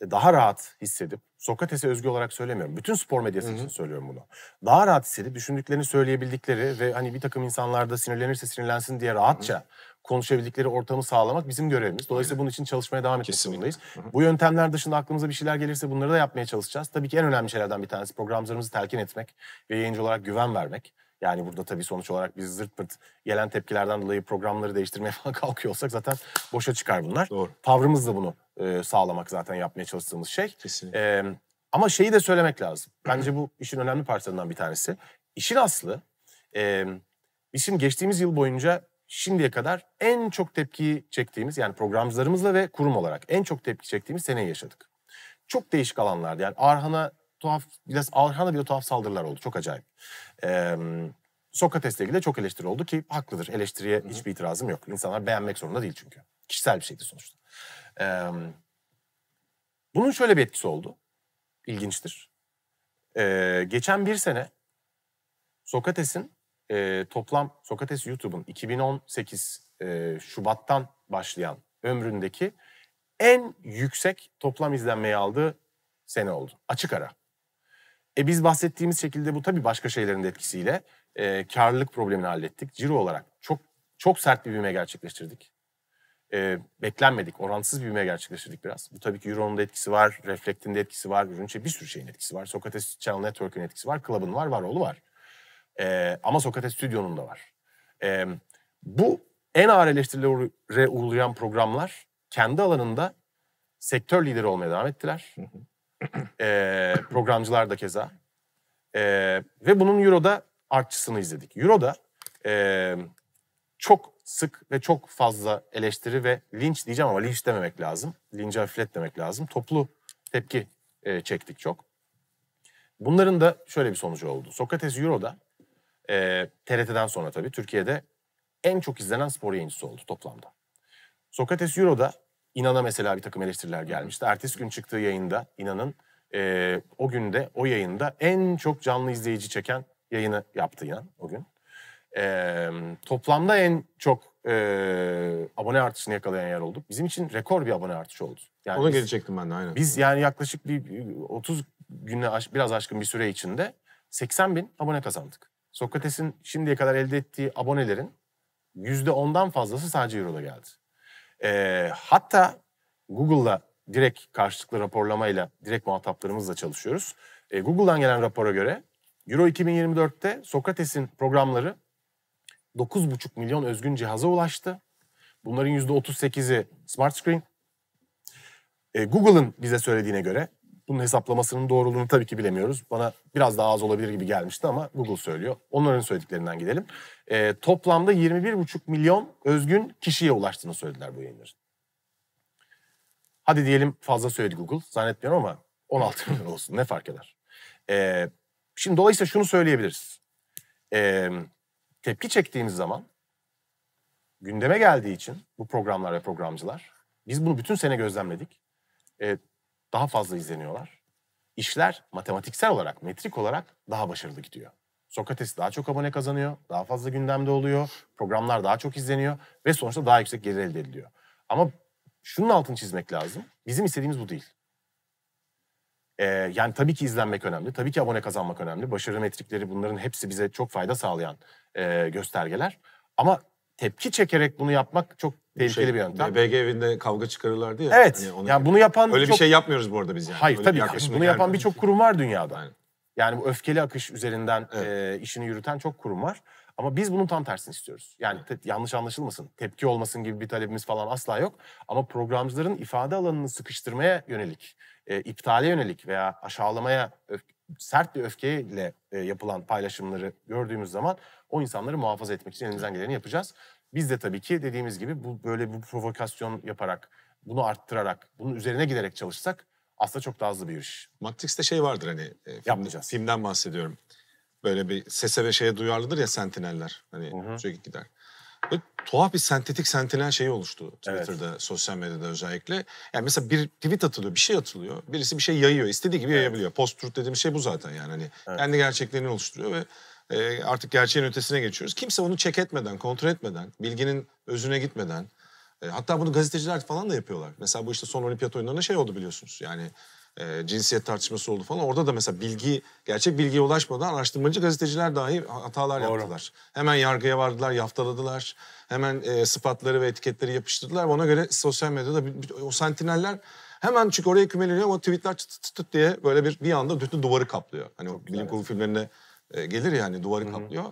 daha rahat hissedip, Sokrates'e özgü olarak söylemiyorum. Bütün spor medyası Hı-hı. için söylüyorum bunu. Daha rahat hissedip düşündüklerini söyleyebildikleri ve hani bir takım insanlarda sinirlenirse sinirlensin diye rahatça Hı-hı. konuşabildikleri ortamı sağlamak bizim görevimiz. Dolayısıyla Aynen. bunun için çalışmaya devam etmek zorundayız. Bu yöntemler dışında aklımıza bir şeyler gelirse bunları da yapmaya çalışacağız. Tabii ki en önemli şeylerden bir tanesi programlarımızı telkin etmek ve yayıncı olarak güven vermek. Yani burada tabii sonuç olarak biz zırt pırt gelen tepkilerden dolayı programları değiştirmeye falan kalkıyor olsak zaten boşa çıkar bunlar. Doğru. Tavrımız da bunu e, sağlamak zaten yapmaya çalıştığımız şey. Kesinlikle. E, ama şeyi de söylemek lazım. Bence bu işin önemli parçalarından bir tanesi. İşin aslı e, biz geçtiğimiz yıl boyunca şimdiye kadar en çok tepki çektiğimiz yani programcılarımızla ve kurum olarak en çok tepki çektiğimiz seneyi yaşadık. Çok değişik alanlarda yani Arhan'a tuhaf biraz Arhan'a bile tuhaf saldırılar oldu. Çok acayip. E, Sokrates'le ilgili de çok eleştiri oldu ki haklıdır. Eleştiriye Hı-hı. hiçbir itirazım yok. İnsanlar beğenmek zorunda değil çünkü. Kişisel bir şeydi sonuçta. E, bunun şöyle bir etkisi oldu. İlginçtir. E, geçen bir sene Sokrates'in e, toplam Sokrates YouTube'un 2018 e, Şubat'tan başlayan ömründeki en yüksek toplam izlenmeyi aldığı sene oldu. Açık ara. E biz bahsettiğimiz şekilde bu tabii başka şeylerin de etkisiyle e, karlılık problemini hallettik. Ciro olarak çok çok sert bir büyüme gerçekleştirdik. E, beklenmedik, orantısız bir büyüme gerçekleştirdik biraz. Bu tabii ki Euro'nun da etkisi var, Reflect'in de etkisi var, Ürünç'e bir sürü şeyin etkisi var. Sokrates Channel Network'ün etkisi var, Club'ın var, var oğlu var. E, ama Sokrates Stüdyo'nun da var. E, bu en ağır eleştirilere uğrayan programlar kendi alanında sektör lideri olmaya devam ettiler. Hı hı. E, programcılar da keza. E, ve bunun Euro'da artçısını izledik. Euro'da e, çok sık ve çok fazla eleştiri ve linç diyeceğim ama linç dememek lazım. Linci hafiflet demek lazım. Toplu tepki e, çektik çok. Bunların da şöyle bir sonucu oldu. Sokrates Euro'da e, TRT'den sonra tabii Türkiye'de en çok izlenen spor yayıncısı oldu toplamda. Sokrates Euro'da İnan'a mesela bir takım eleştiriler gelmişti. Ertesi gün çıktığı yayında İnan'ın e, o günde o yayında en çok canlı izleyici çeken yayını yaptı İnan o gün. E, toplamda en çok e, abone artışını yakalayan yer olduk. Bizim için rekor bir abone artışı oldu. Yani Ona biz, gelecektim ben de aynen. Biz yani yaklaşık bir 30 günle aş, biraz aşkın bir süre içinde 80 bin abone kazandık. Sokrates'in şimdiye kadar elde ettiği abonelerin %10'dan fazlası sadece Euro'da geldi. E, hatta Google'la direkt karşılıklı raporlamayla direkt muhataplarımızla çalışıyoruz. E, Google'dan gelen rapora göre Euro 2024'te Sokrates'in programları 9,5 milyon özgün cihaza ulaştı. Bunların %38'i smart screen. E, Google'ın bize söylediğine göre bunun hesaplamasının doğruluğunu tabii ki bilemiyoruz. Bana biraz daha az olabilir gibi gelmişti ama Google söylüyor. Onların söylediklerinden gidelim. E, toplamda 21,5 milyon özgün kişiye ulaştığını söylediler bu yayınların. Hadi diyelim fazla söyledi Google. Zannetmiyorum ama 16 milyon olsun ne fark eder. E, şimdi dolayısıyla şunu söyleyebiliriz. E, tepki çektiğimiz zaman gündeme geldiği için bu programlar ve programcılar biz bunu bütün sene gözlemledik. E, daha fazla izleniyorlar. İşler matematiksel olarak, metrik olarak daha başarılı gidiyor. Sokrates daha çok abone kazanıyor, daha fazla gündemde oluyor, programlar daha çok izleniyor ve sonuçta daha yüksek gelir elde ediliyor. Ama şunun altını çizmek lazım. Bizim istediğimiz bu değil. Ee, yani tabii ki izlenmek önemli, tabii ki abone kazanmak önemli. Başarı metrikleri bunların hepsi bize çok fayda sağlayan e, göstergeler. Ama tepki çekerek bunu yapmak çok şey, tehlikeli şey, bir yöntem. BG evinde kavga çıkarırlardı ya. Evet. Hani yani bunu yapan Öyle çok... bir şey yapmıyoruz bu arada biz yani. Hayır Öyle tabii. Hayır, bunu yapan birçok kurum var dünyada. Aynen. Yani bu öfkeli akış üzerinden evet. e, işini yürüten çok kurum var. Ama biz bunun tam tersini istiyoruz. Yani te- yanlış anlaşılmasın, tepki olmasın gibi bir talebimiz falan asla yok. Ama programcıların ifade alanını sıkıştırmaya yönelik, e, iptale yönelik veya aşağılamaya öf- sert bir öfkeyle e, yapılan paylaşımları gördüğümüz zaman o insanları muhafaza etmek için elimizden geleni yapacağız. Biz de tabii ki dediğimiz gibi bu böyle bu provokasyon yaparak, bunu arttırarak, bunun üzerine giderek çalışsak aslında çok daha hızlı bir iş. Matrix'te şey vardır hani e, film, yapmayacağız. Filmden bahsediyorum. Böyle bir sese ve şeye duyarlıdır ya sentineller. Hani hı gider. Böyle tuhaf bir sentetik sentinel şeyi oluştu Twitter'da, evet. sosyal medyada özellikle. Yani mesela bir tweet atılıyor, bir şey atılıyor. Birisi bir şey yayıyor, istediği gibi evet. yayabiliyor. Post-truth dediğimiz şey bu zaten yani. Hani evet. Kendi gerçeklerini oluşturuyor ve e, artık gerçeğin ötesine geçiyoruz. Kimse onu çek etmeden, kontrol etmeden, bilginin özüne gitmeden... E, hatta bunu gazeteciler falan da yapıyorlar. Mesela bu işte son olimpiyat oyunlarında şey oldu biliyorsunuz. Yani e, cinsiyet tartışması oldu falan. Orada da mesela bilgi, gerçek bilgiye ulaşmadan araştırmacı gazeteciler dahi hatalar Doğru. yaptılar. Hemen yargıya vardılar, yaftaladılar. Hemen e, sıfatları ve etiketleri yapıştırdılar. Ona göre sosyal medyada o sentineller hemen çünkü oraya kümeleniyor ama tweetler çıt çıt çıt diye böyle bir bir anda bütün duvarı kaplıyor. Hani Çok bilim kurgu filmlerinde e, gelir yani duvarı Hı-hı. kaplıyor.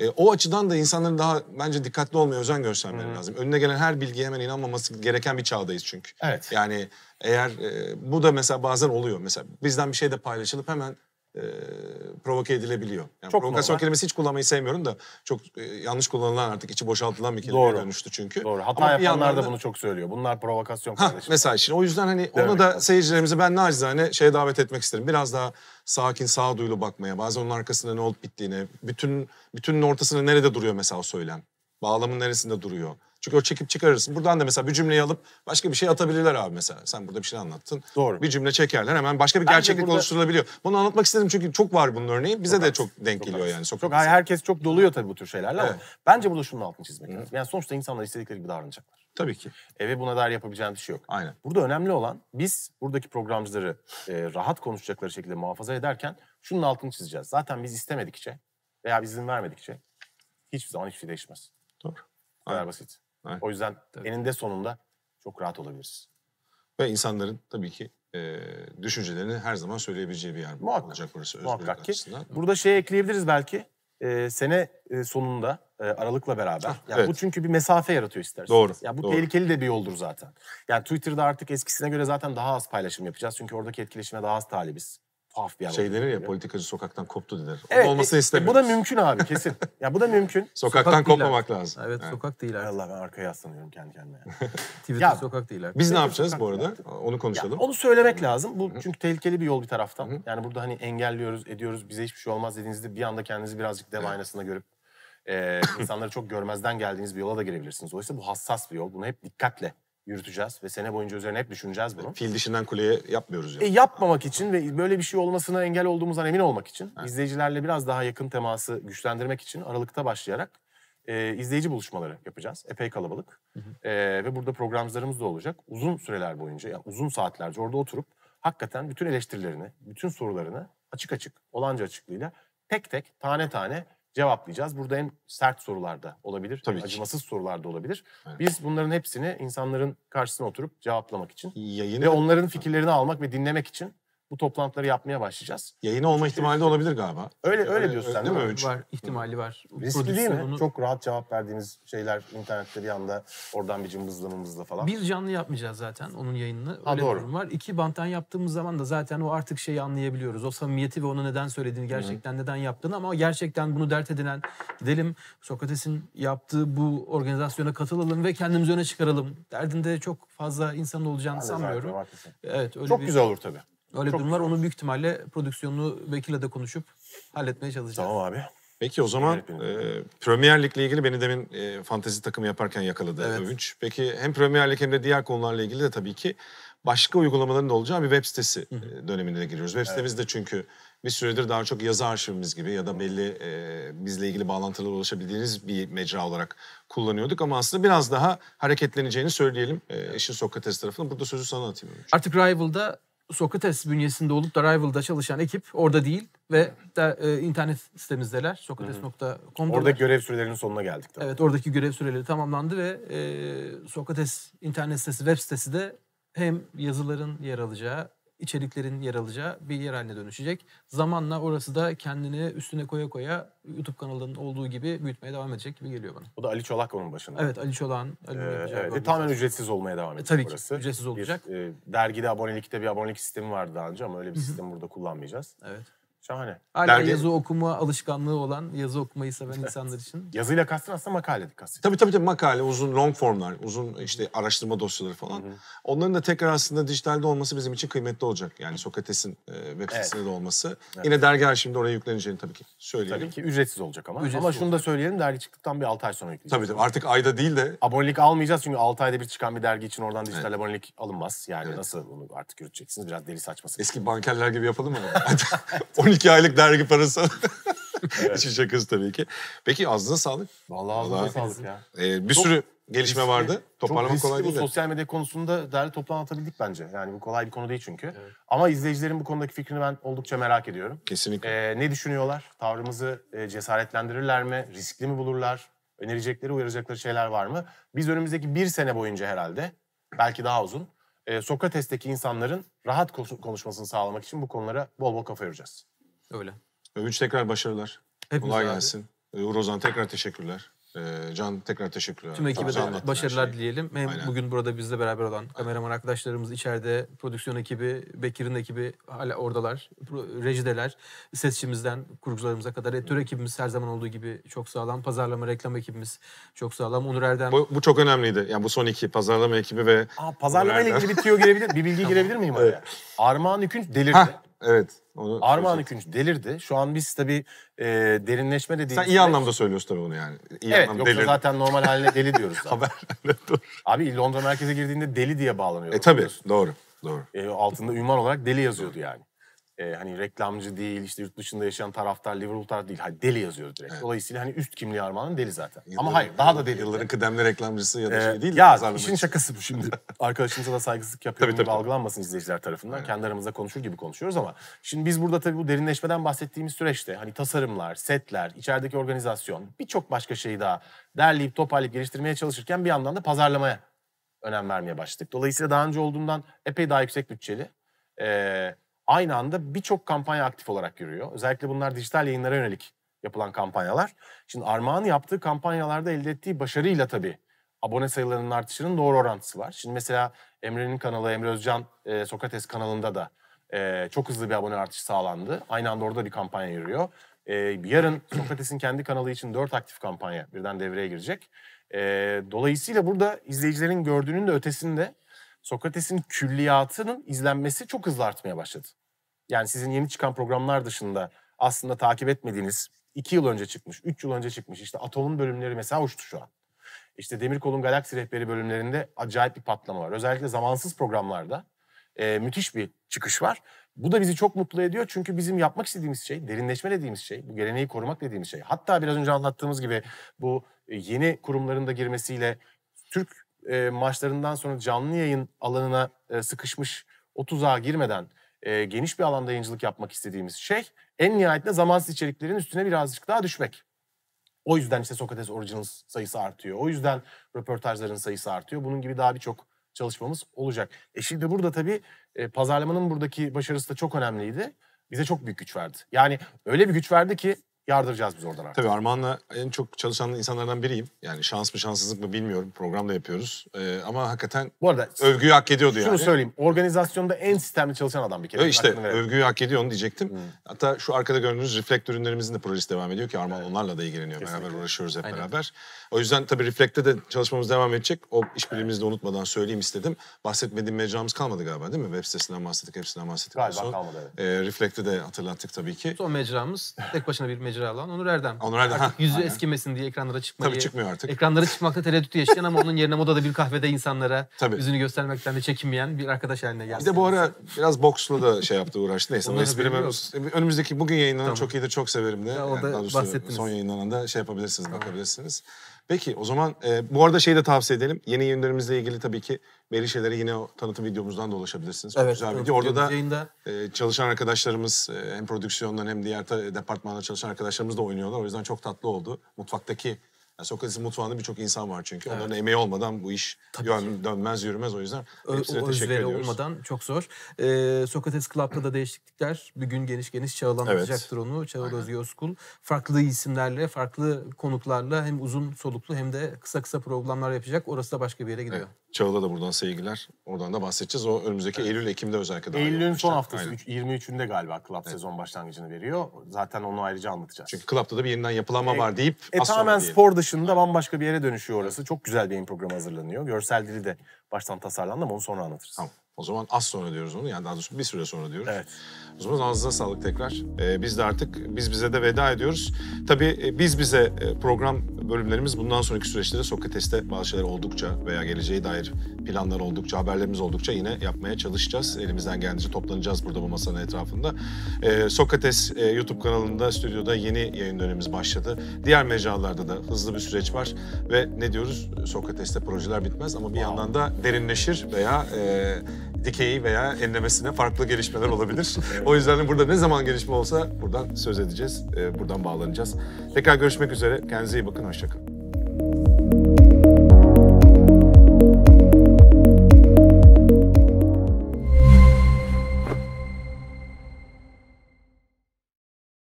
E, o açıdan da insanların daha bence dikkatli olmaya özen göstermeleri hı lazım. Önüne gelen her bilgiye hemen inanmaması gereken bir çağdayız çünkü. Evet. Yani eğer e, bu da mesela bazen oluyor. Mesela bizden bir şey de paylaşılıp hemen e, provoke edilebiliyor. Yani çok provokasyon normal. kelimesi hiç kullanmayı sevmiyorum da çok e, yanlış kullanılan artık içi boşaltılan bir kelime Doğru. dönüştü çünkü. Doğru. Hata Ama yapanlar da bunu çok söylüyor. Bunlar provokasyon ha, kardeşim. Mesela şimdi o yüzden hani Demek onu da lazım. seyircilerimizi ben nacizane şeye davet etmek isterim. Biraz daha sakin, sağduyulu bakmaya, bazen onun arkasında ne olup bittiğine, bütün bütünün ortasında nerede duruyor mesela o söylem. Bağlamın neresinde duruyor? Çünkü o çekip çıkarırsın. Buradan da mesela bir cümleyi alıp başka bir şey atabilirler abi mesela. Sen burada bir şey anlattın. Doğru. Bir cümle çekerler hemen başka bir gerçeklik burada... oluşturulabiliyor. Bunu anlatmak istedim çünkü çok var bunun örneği. Bize çok de az. çok denk çok geliyor az. yani. çok, mesela. herkes çok doluyor tabii bu tür şeylerle evet. ama bence burada şunun altını çizmek Hı. lazım. Yani sonuçta insanlar istedikleri gibi davranacaklar. Tabii ki. Eve buna dair yapabileceğimiz bir şey yok. Aynen. Burada önemli olan biz buradaki programcıları e, rahat konuşacakları şekilde muhafaza ederken şunun altını çizeceğiz. Zaten biz istemedikçe veya biz izin vermedikçe hiçbir zaman hiçbir şey değişmez. Doğru. Bu kadar basit. Aynen. O yüzden Tabii. eninde sonunda çok rahat olabiliriz. Ve insanların tabii ki e, düşüncelerini her zaman söyleyebileceği bir yer muhakkak, olacak burası. Muhakkak ki. Burada şey ekleyebiliriz belki. E, sene sonunda e, Aralık'la beraber. Ah, yani evet. Bu çünkü bir mesafe yaratıyor isterseniz. Doğru. Yani bu doğru. tehlikeli de bir yoldur zaten. Yani Twitter'da artık eskisine göre zaten daha az paylaşım yapacağız. Çünkü oradaki etkileşime daha az talibiz tuhaf bir yer. Şey denir ya politikacı sokaktan koptu denir. evet, olmasını e, e, istemiyoruz. E, bu da mümkün abi kesin. ya bu da mümkün. Sokaktan sokak kopmamak abi. lazım. Evet, evet sokak değil artık. Allah ben arkaya yaslanıyorum kendi kendime. Twitter ya, sokak değil artık. Biz ne yapacağız bu arada? Artık. Onu konuşalım. Ya, onu söylemek Hı-hı. lazım. Bu çünkü tehlikeli bir yol bir taraftan. Hı-hı. Yani burada hani engelliyoruz, ediyoruz, bize hiçbir şey olmaz dediğinizde bir anda kendinizi birazcık dev aynasında görüp e, insanları çok görmezden geldiğiniz bir yola da girebilirsiniz. Oysa bu hassas bir yol. Bunu hep dikkatle yürüteceğiz ve sene boyunca üzerine hep düşüneceğiz bunu. Fil dişinden kuleye yapmıyoruz yani. E, yapmamak için ve böyle bir şey olmasına engel olduğumuzdan emin olmak için evet. izleyicilerle biraz daha yakın teması güçlendirmek için Aralık'ta başlayarak e, izleyici buluşmaları yapacağız. Epey kalabalık. Hı hı. E, ve burada programcılarımız da olacak. Uzun süreler boyunca yani uzun saatlerce orada oturup hakikaten bütün eleştirilerini, bütün sorularını açık açık, olanca açıklığıyla tek tek, tane tane cevaplayacağız. Burada en sert sorularda olabilir, Tabii acımasız sorularda olabilir. Evet. Biz bunların hepsini insanların karşısına oturup cevaplamak için Yayını... ve onların fikirlerini almak ve dinlemek için bu toplantıları yapmaya başlayacağız. Yayını olma ihtimali de olabilir galiba. Öyle öyle diyorsun öyle, sen değil mi Öğünç? Var, ihtimali var. Riskli değil mi? Çok rahat cevap verdiğiniz şeyler internette bir anda oradan bir cımbızlamamızla falan. Bir canlı yapmayacağız zaten onun yayınını. Ha, öyle doğru. durum var. İki banttan yaptığımız zaman da zaten o artık şeyi anlayabiliyoruz. O samimiyeti ve ona neden söylediğini, gerçekten Hı. neden yaptığını ama gerçekten bunu dert edinen gidelim Sokrates'in yaptığı bu organizasyona katılalım ve kendimizi öne çıkaralım. Derdinde çok fazla insan olacağını ben sanmıyorum. evet, öyle çok bir... güzel olur tabii. Öyle Çok durumlar onu büyük ihtimalle prodüksiyonunu Vekila'da konuşup halletmeye çalışacağız. Tamam abi. Peki o zaman e, Premier Lig'le ilgili beni demin e, fantezi takımı yaparken yakaladı evet. övünç. Peki hem Premier Lig hem de diğer konularla ilgili de tabii ki başka uygulamaların da olacağı bir web sitesi e, dönemine de giriyoruz. Web sitemiz evet. de çünkü bir süredir daha çok yazı arşivimiz gibi ya da belli e, bizle ilgili bağlantılara ulaşabildiğiniz bir mecra olarak kullanıyorduk. Ama aslında biraz daha hareketleneceğini söyleyelim e, işin Sokrates tarafından. Burada sözü sana atayım. Artık Rival'da Sokrates bünyesinde olup da Rival'da çalışan ekip orada değil ve de, e, internet sitemizdeler. Sokrates.com. Orada görev sürelerinin sonuna geldik. Tabii. Evet oradaki görev süreleri tamamlandı ve e, Sokrates internet sitesi web sitesi de hem yazıların yer alacağı içeriklerin yer alacağı bir yer haline dönüşecek. Zamanla orası da kendini üstüne koya koya YouTube kanalının olduğu gibi büyütmeye devam edecek gibi geliyor bana. O da Ali Çolak onun başında. Evet Ali Çolak'ın. ee, evet, tamamen şey. ücretsiz olmaya devam edecek e, tabii burası. Tabii ücretsiz olacak. Bir, e, dergide abonelikte bir abonelik sistemi vardı daha önce ama öyle bir sistem burada kullanmayacağız. Evet. Şahane. Hala Dergi... yazı okuma alışkanlığı olan, yazı okumayı seven insanlar için. Yazıyla kastın aslında makale kastın. Tabii tabii tabii makale, uzun long formlar, uzun işte araştırma dosyaları falan. Onların da tekrar aslında dijitalde olması bizim için kıymetli olacak. Yani Sokrates'in e, web sitesinde evet. de olması. Evet. Yine dergi şimdi oraya yükleneceğini tabii ki söyleyelim. Tabii ki ücretsiz olacak ama. Ücretsiz ama olacak. şunu da söyleyelim dergi çıktıktan bir 6 ay sonra yükleyeceğiz. Tabii tabii artık ayda değil de. Abonelik almayacağız çünkü 6 ayda bir çıkan bir dergi için oradan dijital evet. abonelik alınmaz. Yani evet. nasıl bunu artık yürüteceksiniz biraz deli saçması. Eski bankerler gibi yapalım mı? 12 aylık dergi parası. evet. İşin şakası şey tabii ki. Peki ağzına sağlık. Vallahi ağzına sağlık ya. Ee, bir çok sürü gelişme riskli, vardı. Toparlamak çok kolay değil. Bu sosyal medya konusunda değerli toplam atabildik bence. Yani bu kolay bir konu değil çünkü. Evet. Ama izleyicilerin bu konudaki fikrini ben oldukça merak ediyorum. Kesinlikle. Ee, ne düşünüyorlar? Tavrımızı e, cesaretlendirirler mi? Riskli mi bulurlar? Önerecekleri, uyaracakları şeyler var mı? Biz önümüzdeki bir sene boyunca herhalde, belki daha uzun, e, Sokrates'teki insanların rahat konuşmasını sağlamak için bu konulara bol bol kafa yoracağız. Öyle. Övünç tekrar başarılar. Hepimiz Kolay abi. gelsin. Ee, Urozan tekrar teşekkürler. Ee, Can tekrar teşekkürler. Tüm ekibe de başarılar şey. dileyelim. Hem Aynen. bugün burada bizle beraber olan kameraman arkadaşlarımız içeride, prodüksiyon ekibi, Bekir'in ekibi hala oradalar. Rejideler, sesçimizden kurucularımıza kadar. Editör ekibimiz her zaman olduğu gibi çok sağlam. Pazarlama, reklam ekibimiz çok sağlam. Onur Erdem. Bu, bu çok önemliydi. Yani bu son iki pazarlama ekibi ve... Aa, pazarlama ile ilgili bir tüyo girebilir, bir bilgi tamam. girebilir miyim? Evet. Armağan Ükünç delirdi. Heh. Evet. Onu Armağan Hükümcü delirdi. Şu an biz tabii e, derinleşme dediğimiz... Sen iyi anlamda söylüyorsun tabii onu yani. İyi evet yoksa delirdi. zaten normal haline deli diyoruz. Haber. doğru. Abi Londra merkeze girdiğinde deli diye bağlanıyor. E tabii doğru. Doğru. E, altında ünvan olarak deli yazıyordu yani e, hani reklamcı değil, işte yurt dışında yaşayan taraftar, Liverpool taraftarı değil. Hani deli yazıyor direkt. Evet. Dolayısıyla hani üst kimliği armağanın deli zaten. Yılların, Ama hayır, daha da deli. Yılların kıdemli reklamcısı ya da ee, şey değil. Ya işin için. şakası bu şimdi. Arkadaşımıza da saygısızlık yapıyorum. tabii, tabii, algılanmasın izleyiciler tarafından. Evet. Kendi aramızda konuşur gibi konuşuyoruz ama şimdi biz burada tabii bu derinleşmeden bahsettiğimiz süreçte hani tasarımlar, setler, içerideki organizasyon, birçok başka şeyi daha derleyip toparlayıp geliştirmeye çalışırken bir yandan da pazarlamaya önem vermeye başladık. Dolayısıyla daha önce olduğundan epey daha yüksek bütçeli. Ee, aynı anda birçok kampanya aktif olarak yürüyor. Özellikle bunlar dijital yayınlara yönelik yapılan kampanyalar. Şimdi Armağan yaptığı kampanyalarda elde ettiği başarıyla tabii abone sayılarının artışının doğru orantısı var. Şimdi mesela Emre'nin kanalı Emre Özcan e, Sokrates kanalında da e, çok hızlı bir abone artışı sağlandı. Aynı anda orada bir kampanya yürüyor. E, yarın Sokrates'in kendi kanalı için dört aktif kampanya birden devreye girecek. E, dolayısıyla burada izleyicilerin gördüğünün de ötesinde Sokrates'in külliyatının izlenmesi çok hızlı artmaya başladı. Yani sizin yeni çıkan programlar dışında aslında takip etmediğiniz iki yıl önce çıkmış, üç yıl önce çıkmış İşte Atom'un bölümleri mesela uçtu şu an. İşte Demirkol'un Galaksi Rehberi bölümlerinde acayip bir patlama var. Özellikle zamansız programlarda e, müthiş bir çıkış var. Bu da bizi çok mutlu ediyor çünkü bizim yapmak istediğimiz şey, derinleşme dediğimiz şey, bu geleneği korumak dediğimiz şey. Hatta biraz önce anlattığımız gibi bu yeni kurumların da girmesiyle Türk e, maçlarından sonra canlı yayın alanına e, sıkışmış 30'a girmeden e, geniş bir alanda yayıncılık yapmak istediğimiz şey en nihayetinde zamansız içeriklerin üstüne birazcık daha düşmek. O yüzden işte Sokrates Originals sayısı artıyor. O yüzden röportajların sayısı artıyor. Bunun gibi daha birçok çalışmamız olacak. E şimdi burada tabii e, pazarlamanın buradaki başarısı da çok önemliydi. Bize çok büyük güç verdi. Yani öyle bir güç verdi ki yardıracağız biz oradan artık. Tabii Armağan'la en çok çalışan insanlardan biriyim. Yani şans mı şanssızlık mı bilmiyorum. Programda yapıyoruz. Ee, ama hakikaten Bu arada övgüyü hak ediyordu şunu yani. Şunu söyleyeyim. Organizasyonda en sistemli çalışan adam bir kere. Ee, işte övgüyü hak ediyor onu diyecektim. Hmm. Hatta şu arkada gördüğünüz Reflect ürünlerimizin de projesi devam ediyor ki Armağan evet. onlarla da ilgileniyor. Kesinlikle. Beraber uğraşıyoruz hep Aynen. beraber. O yüzden tabii Reflect'te de çalışmamız devam edecek. O işbirliğimizi evet. de unutmadan söyleyeyim istedim. Bahsetmediğim mecramız kalmadı galiba değil mi? Web sitesinden bahsettik, hepsinden bahsettik. Galiba son, kalmadı evet. E, Reflect'te de hatırlattık tabii ki. O mecramız tek başına bir mecra mecra olan Onur Erdem. Onur Erdem. Artık yüzü aynen. eskimesin diye ekranlara çıkmayı. Tabii çıkmıyor artık. Ekranlara çıkmakta tereddüt yaşayan ama onun yerine modada bir kahvede insanlara Tabii. yüzünü göstermekten de çekinmeyen bir arkadaş haline geldi. Bir de bu ara biraz boksla da şey yaptı uğraştı. Neyse o esprimi önümüzdeki bugün yayınlanan tamam. çok iyidir çok severim de. Ya, o da yani, bahsettiniz. Son yayınlanan da şey yapabilirsiniz tamam. bakabilirsiniz. Peki o zaman e, bu arada şeyi de tavsiye edelim. Yeni yayınlarımızla ilgili tabii ki Berişe'lere yine o tanıtım videomuzdan da ulaşabilirsiniz. Evet. Güzel video. Orada da yayında... e, çalışan arkadaşlarımız e, hem prodüksiyondan hem diğer departmanda çalışan arkadaşlarımız da oynuyorlar. O yüzden çok tatlı oldu. Mutfaktaki yani Sokrates mutfağında birçok insan var çünkü. Evet. Onların emeği olmadan bu iş yön, dönmez yürümez o yüzden. Ö, hepsine o teşekkür ediyoruz. olmadan çok zor. Ee, Sokrates Club'da da değişiklikler bir gün geniş geniş Çağıl anlatacaktır evet. onu. Çağıl Özge Özkul. Farklı isimlerle, farklı konuklarla hem uzun soluklu hem de kısa kısa programlar yapacak. Orası da başka bir yere gidiyor. Evet. Çağla da buradan sevgiler. Oradan da bahsedeceğiz. O önümüzdeki Eylül, Ekim'de özellikle. daha Eylül'ün son haftası Aynen. 23'ünde galiba Club sezon başlangıcını veriyor. Zaten onu ayrıca anlatacağız. Çünkü Club'da da bir yeniden yapılanma E, var deyip E az tamamen diyelim. spor dışında bambaşka bir yere dönüşüyor orası. Çok güzel bir yayın programı hazırlanıyor. Görsel dili de baştan tasarlandı ama onu sonra anlatırız. Tamam. O zaman az sonra diyoruz onu. Yani daha doğrusu bir süre sonra diyoruz. Evet. O zaman ağzına sağlık tekrar. Ee, biz de artık biz bize de veda ediyoruz. Tabii e, biz bize e, program bölümlerimiz bundan sonraki süreçte de Sokrates'te bazı şeyler oldukça veya geleceğe dair planlar oldukça, haberlerimiz oldukça yine yapmaya çalışacağız. Elimizden geldiğince toplanacağız burada bu masanın etrafında. Ee, Sokrates e, YouTube kanalında, stüdyoda yeni yayın dönemimiz başladı. Diğer mecralarda da hızlı bir süreç var ve ne diyoruz? Sokrates'te projeler bitmez ama bir yandan da derinleşir veya e, dikeyi veya enlemesine farklı gelişmeler olabilir. o yüzden burada ne zaman gelişme olsa buradan söz edeceğiz, e, buradan bağlanacağız. Tekrar görüşmek üzere. Kendinize iyi bakın, hoşçakalın.